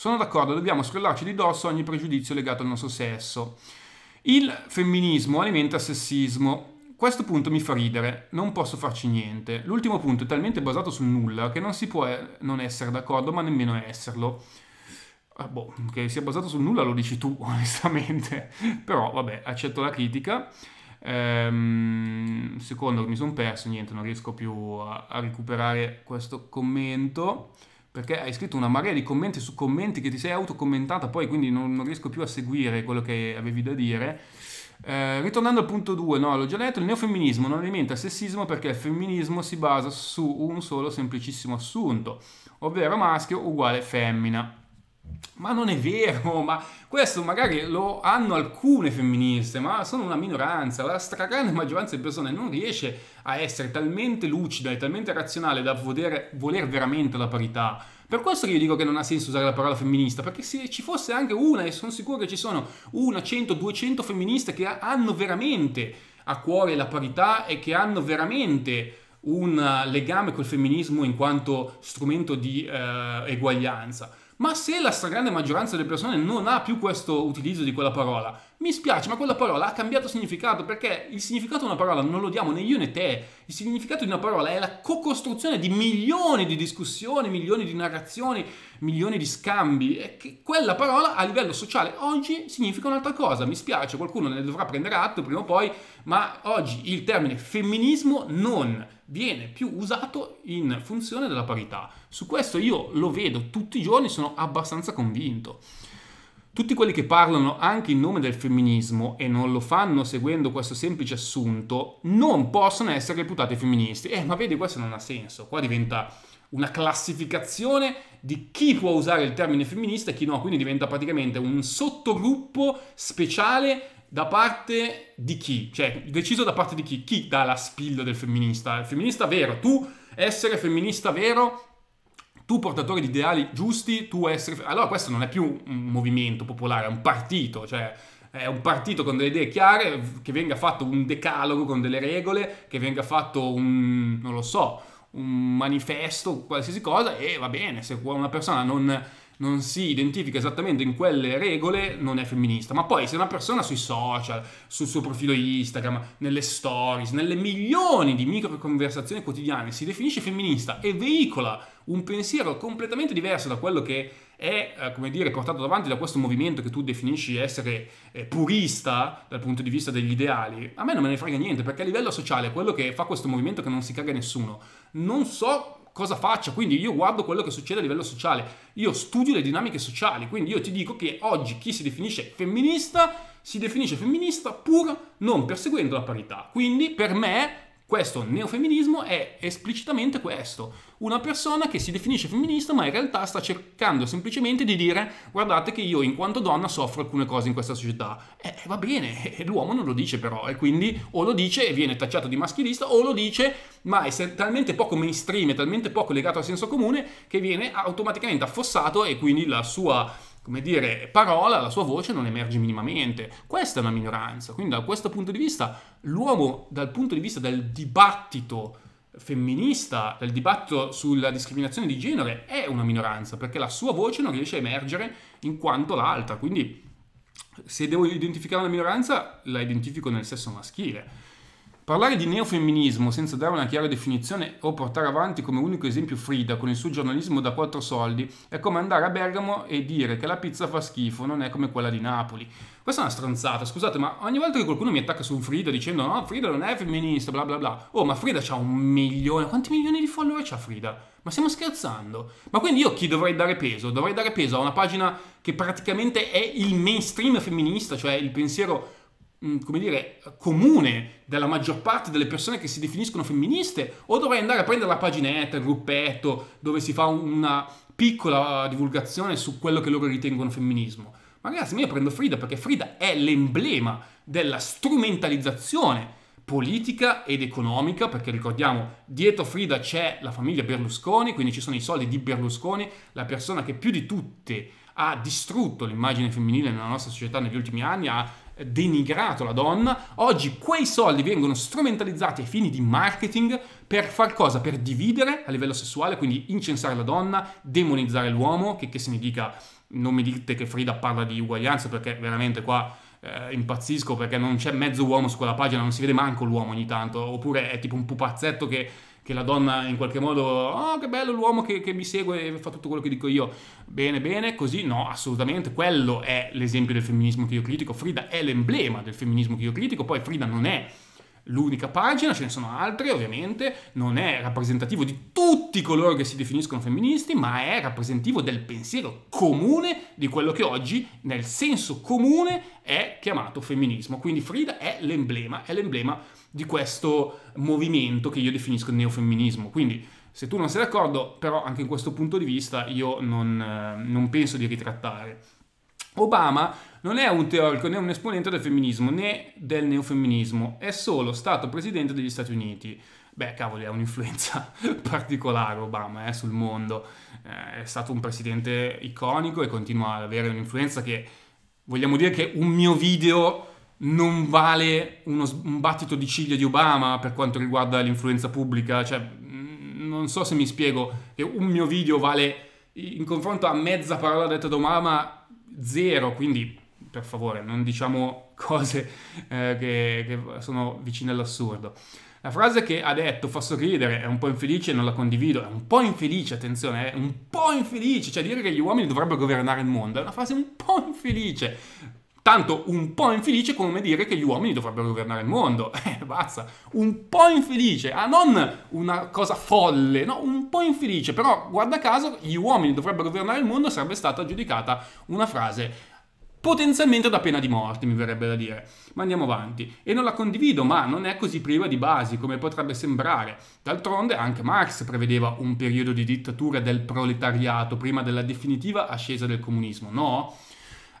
Sono d'accordo, dobbiamo scrollarci di dosso ogni pregiudizio legato al nostro sesso. Il femminismo alimenta sessismo. Questo punto mi fa ridere, non posso farci niente. L'ultimo punto è talmente basato sul nulla che non si può eh, non essere d'accordo, ma nemmeno esserlo. Ah, boh, che sia basato sul nulla lo dici tu, onestamente. Però, vabbè, accetto la critica. Ehm, secondo, mi sono perso, niente, non riesco più a, a recuperare questo commento perché hai scritto una marea di commenti su commenti che ti sei autocommentata poi, quindi non, non riesco più a seguire quello che avevi da dire. Eh, ritornando al punto 2, no, l'ho già detto il neofemminismo non alimenta il sessismo perché il femminismo si basa su un solo semplicissimo assunto, ovvero maschio uguale femmina ma non è vero, ma questo magari lo hanno alcune femministe, ma sono una minoranza, la stragrande maggioranza di persone non riesce a essere talmente lucida e talmente razionale da voler, voler veramente la parità. Per questo che io dico che non ha senso usare la parola femminista, perché se ci fosse anche una, e sono sicuro che ci sono una, 100, 200 femministe che hanno veramente a cuore la parità e che hanno veramente un eh, legame col femminismo in quanto strumento di eh, eguaglianza, ma se la stragrande maggioranza delle persone non ha più questo utilizzo di quella parola, mi spiace, ma quella parola ha cambiato significato perché il significato di una parola non lo diamo né io né te. Il significato di una parola è la co-costruzione di milioni di discussioni, milioni di narrazioni, milioni di scambi. E che quella parola a livello sociale oggi significa un'altra cosa. Mi spiace, qualcuno ne dovrà prendere atto prima o poi, ma oggi il termine femminismo non viene più usato in funzione della parità. Su questo io lo vedo tutti i giorni, sono abbastanza convinto. Tutti quelli che parlano anche in nome del femminismo e non lo fanno seguendo questo semplice assunto, non possono essere reputati femministi. Eh, ma vedi, questo non ha senso. Qua diventa una classificazione di chi può usare il termine femminista e chi no, quindi diventa praticamente un sottogruppo speciale da parte di chi? Cioè, deciso da parte di chi? Chi dà la spilla del femminista? Il femminista vero, tu essere femminista vero, tu portatore di ideali giusti, tu essere... Allora questo non è più un movimento popolare, è un partito, cioè è un partito con delle idee chiare, che venga fatto un decalogo con delle regole, che venga fatto un, non lo so, un manifesto, qualsiasi cosa, e va bene, se una persona non non si identifica esattamente in quelle regole, non è femminista. Ma poi se una persona sui social, sul suo profilo Instagram, nelle stories, nelle milioni di micro conversazioni quotidiane si definisce femminista e veicola un pensiero completamente diverso da quello che è, eh, come dire, portato davanti da questo movimento che tu definisci essere eh, purista dal punto di vista degli ideali, a me non me ne frega niente, perché a livello sociale quello che fa questo movimento che non si caga nessuno, non so cosa faccia. Quindi io guardo quello che succede a livello sociale, io studio le dinamiche sociali, quindi io ti dico che oggi chi si definisce femminista si definisce femminista pur non perseguendo la parità. Quindi per me questo neofemminismo è esplicitamente questo una persona che si definisce femminista ma in realtà sta cercando semplicemente di dire guardate che io in quanto donna soffro alcune cose in questa società. Eh, va bene, eh, l'uomo non lo dice però e quindi o lo dice e viene tacciato di maschilista o lo dice ma è talmente poco mainstream, è talmente poco legato al senso comune che viene automaticamente affossato e quindi la sua come dire, parola, la sua voce non emerge minimamente. Questa è una minoranza, quindi da questo punto di vista l'uomo dal punto di vista del dibattito femminista del dibattito sulla discriminazione di genere è una minoranza, perché la sua voce non riesce a emergere in quanto l'altra. Quindi se devo identificare una minoranza, la identifico nel sesso maschile. Parlare di neofemminismo senza dare una chiara definizione o portare avanti come unico esempio Frida con il suo giornalismo da quattro soldi è come andare a Bergamo e dire che la pizza fa schifo, non è come quella di Napoli. Questa è una stronzata, scusate, ma ogni volta che qualcuno mi attacca su Frida dicendo no, Frida non è femminista, bla bla bla. Oh, ma Frida ha un milione, quanti milioni di follower c'ha Frida? Ma stiamo scherzando? Ma quindi io chi dovrei dare peso? Dovrei dare peso a una pagina che praticamente è il mainstream femminista, cioè il pensiero mm, come dire, comune della maggior parte delle persone che si definiscono femministe o dovrei andare a prendere la paginetta, il gruppetto dove si fa una piccola divulgazione su quello che loro ritengono femminismo. Ma ragazzi, io prendo Frida perché Frida è l'emblema della strumentalizzazione politica ed economica, perché ricordiamo, dietro Frida c'è la famiglia Berlusconi, quindi ci sono i soldi di Berlusconi, la persona che più di tutte ha distrutto l'immagine femminile nella nostra società negli ultimi anni, ha denigrato la donna, oggi quei soldi vengono strumentalizzati ai fini di marketing per far cosa? Per dividere a livello sessuale, quindi incensare la donna, demonizzare l'uomo, che, che se ne dica non mi dite che Frida parla di uguaglianza perché veramente qua eh, impazzisco perché non c'è mezzo uomo su quella pagina, non si vede manco l'uomo ogni tanto, oppure è tipo un pupazzetto che, che la donna in qualche modo, oh che bello l'uomo che, che mi segue e fa tutto quello che dico io, bene bene, così no, assolutamente, quello è l'esempio del femminismo che io critico, Frida è l'emblema del femminismo che io critico, poi Frida non è l'unica pagina, ce ne sono altre ovviamente, non è rappresentativo di tutti coloro che si definiscono femministi, ma è rappresentativo del pensiero comune di quello che oggi nel senso comune è chiamato femminismo. Quindi Frida è l'emblema, è l'emblema di questo movimento che io definisco neofemminismo. Quindi se tu non sei d'accordo, però anche in questo punto di vista io non, eh, non penso di ritrattare. Obama non è un teorico né un esponente del femminismo né del neofemminismo, è solo stato presidente degli Stati Uniti. Beh, cavoli, ha un'influenza particolare Obama eh, sul mondo. Eh, è stato un presidente iconico e continua ad avere un'influenza che vogliamo dire che un mio video non vale uno, un battito di ciglia di Obama per quanto riguarda l'influenza pubblica, cioè mm, non so se mi spiego che un mio video vale in confronto a mezza parola detta da Obama zero, quindi per favore, non diciamo cose eh, che, che, sono vicine all'assurdo. La frase che ha detto fa sorridere, è un po' infelice e non la condivido, è un po' infelice, attenzione, è eh, un po' infelice, cioè dire che gli uomini dovrebbero governare il mondo, è una frase un po' infelice, tanto un po' infelice come dire che gli uomini dovrebbero governare il mondo, eh, basta, un po' infelice, ah non una cosa folle, no, un po' infelice, però guarda caso gli uomini dovrebbero governare il mondo sarebbe stata giudicata una frase potenzialmente da pena di morte, mi verrebbe da dire. Ma andiamo avanti. E non la condivido, ma non è così priva di basi come potrebbe sembrare. D'altronde anche Marx prevedeva un periodo di dittatura del proletariato prima della definitiva ascesa del comunismo, no?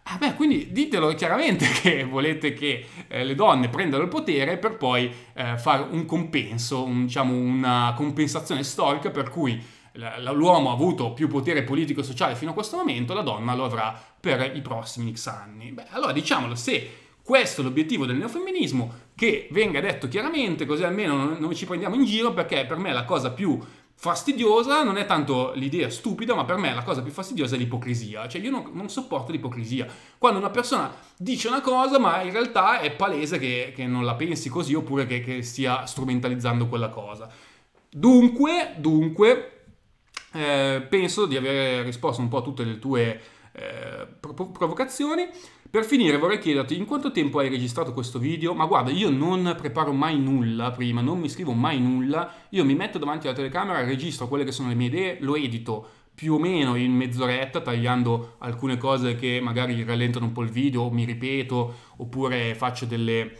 Ah beh, quindi ditelo chiaramente che volete che eh, le donne prendano il potere per poi eh, fare un compenso, un, diciamo una compensazione storica per cui l'uomo ha avuto più potere politico e sociale fino a questo momento, la donna lo avrà per i prossimi X anni. Beh, allora diciamolo, se questo è l'obiettivo del neofemminismo, che venga detto chiaramente, così almeno non, ci prendiamo in giro, perché per me la cosa più fastidiosa non è tanto l'idea stupida, ma per me la cosa più fastidiosa è l'ipocrisia. Cioè, io non, non sopporto l'ipocrisia. Quando una persona dice una cosa, ma in realtà è palese che, che non la pensi così, oppure che, che stia strumentalizzando quella cosa. Dunque, dunque, eh, penso di aver risposto un po' a tutte le tue eh, provocazioni. Per finire vorrei chiederti in quanto tempo hai registrato questo video, ma guarda io non preparo mai nulla prima, non mi scrivo mai nulla, io mi metto davanti alla telecamera, registro quelle che sono le mie idee, lo edito più o meno in mezz'oretta tagliando alcune cose che magari rallentano un po' il video, mi ripeto oppure faccio delle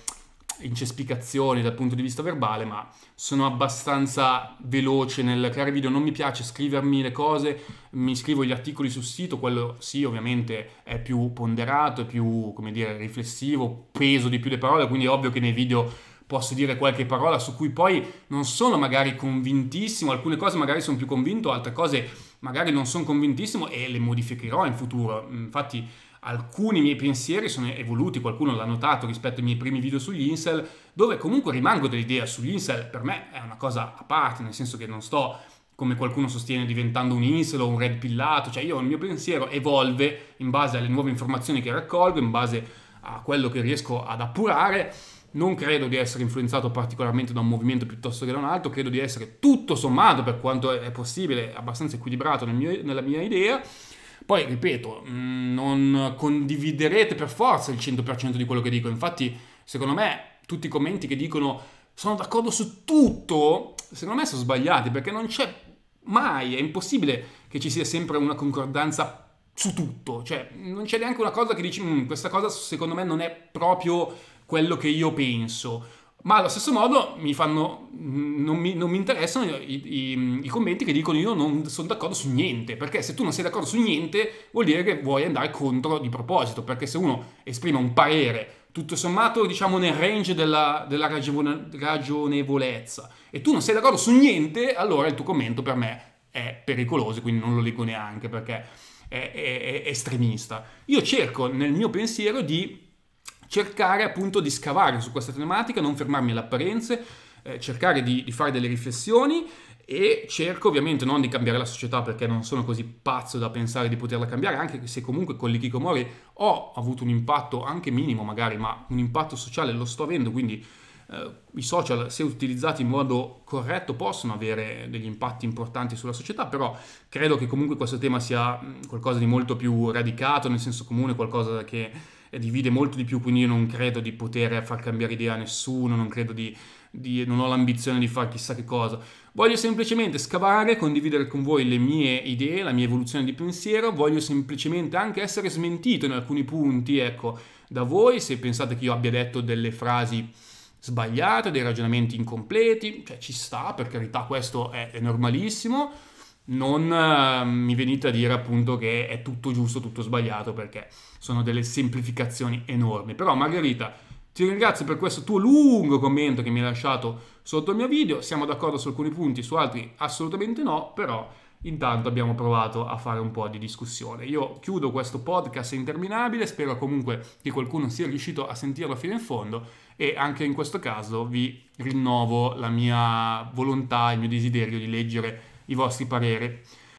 incespicazioni dal punto di vista verbale, ma sono abbastanza veloce nel creare video. Non mi piace scrivermi le cose, mi scrivo gli articoli sul sito, quello sì, ovviamente è più ponderato, è più, come dire, riflessivo, peso di più le parole, quindi è ovvio che nei video posso dire qualche parola su cui poi non sono magari convintissimo, alcune cose magari sono più convinto, altre cose magari non sono convintissimo e le modificherò in futuro. Infatti alcuni miei pensieri sono evoluti, qualcuno l'ha notato rispetto ai miei primi video sugli incel, dove comunque rimango dell'idea sugli incel, per me è una cosa a parte, nel senso che non sto come qualcuno sostiene diventando un incel o un red pillato, cioè io il mio pensiero evolve in base alle nuove informazioni che raccolgo, in base a quello che riesco ad appurare, non credo di essere influenzato particolarmente da un movimento piuttosto che da un altro, credo di essere tutto sommato, per quanto è possibile, abbastanza equilibrato nel mio, nella mia idea, poi, ripeto, mm, non condividerete per forza il 100% di quello che dico, infatti, secondo me, tutti i commenti che dicono sono d'accordo su tutto, secondo me sono sbagliati, perché non c'è mai, è impossibile che ci sia sempre una concordanza su tutto, cioè non c'è neanche una cosa che dici mm, questa cosa secondo me non è proprio quello che io penso ma allo stesso modo mi fanno, mm, non, mi, non mi interessano i, i, i, commenti che dicono io non sono d'accordo su niente, perché se tu non sei d'accordo su niente vuol dire che vuoi andare contro di proposito, perché se uno esprime un parere tutto sommato diciamo nel range della, della ragionevolezza e tu non sei d'accordo su niente, allora il tuo commento per me è pericoloso, quindi non lo leggo neanche perché è, è, è estremista. Io cerco nel mio pensiero di cercare appunto di scavare su questa tematica, non fermarmi alle apparenze, eh, cercare di, di fare delle riflessioni e cerco ovviamente non di cambiare la società perché non sono così pazzo da pensare di poterla cambiare, anche se comunque con l'Ikikomori ho avuto un impatto anche minimo magari, ma un impatto sociale lo sto avendo, quindi eh, i social se utilizzati in modo corretto possono avere degli impatti importanti sulla società, però credo che comunque questo tema sia qualcosa di molto più radicato nel senso comune, qualcosa che divide molto di più, quindi io non credo di poter far cambiare idea a nessuno, non credo di, di non ho l'ambizione di fare chissà che cosa. Voglio semplicemente scavare, condividere con voi le mie idee, la mia evoluzione di pensiero, voglio semplicemente anche essere smentito in alcuni punti, ecco, da voi, se pensate che io abbia detto delle frasi sbagliate, dei ragionamenti incompleti, cioè ci sta, per carità, questo è, è normalissimo non eh, mi venite a dire appunto che è tutto giusto, tutto sbagliato, perché sono delle semplificazioni enormi. Però Margherita, ti ringrazio per questo tuo lungo commento che mi hai lasciato sotto il mio video, siamo d'accordo su alcuni punti, su altri assolutamente no, però intanto abbiamo provato a fare un po' di discussione. Io chiudo questo podcast interminabile, spero comunque che qualcuno sia riuscito a sentirlo fino in fondo e anche in questo caso vi rinnovo la mia volontà, il mio desiderio di leggere vostri pareri.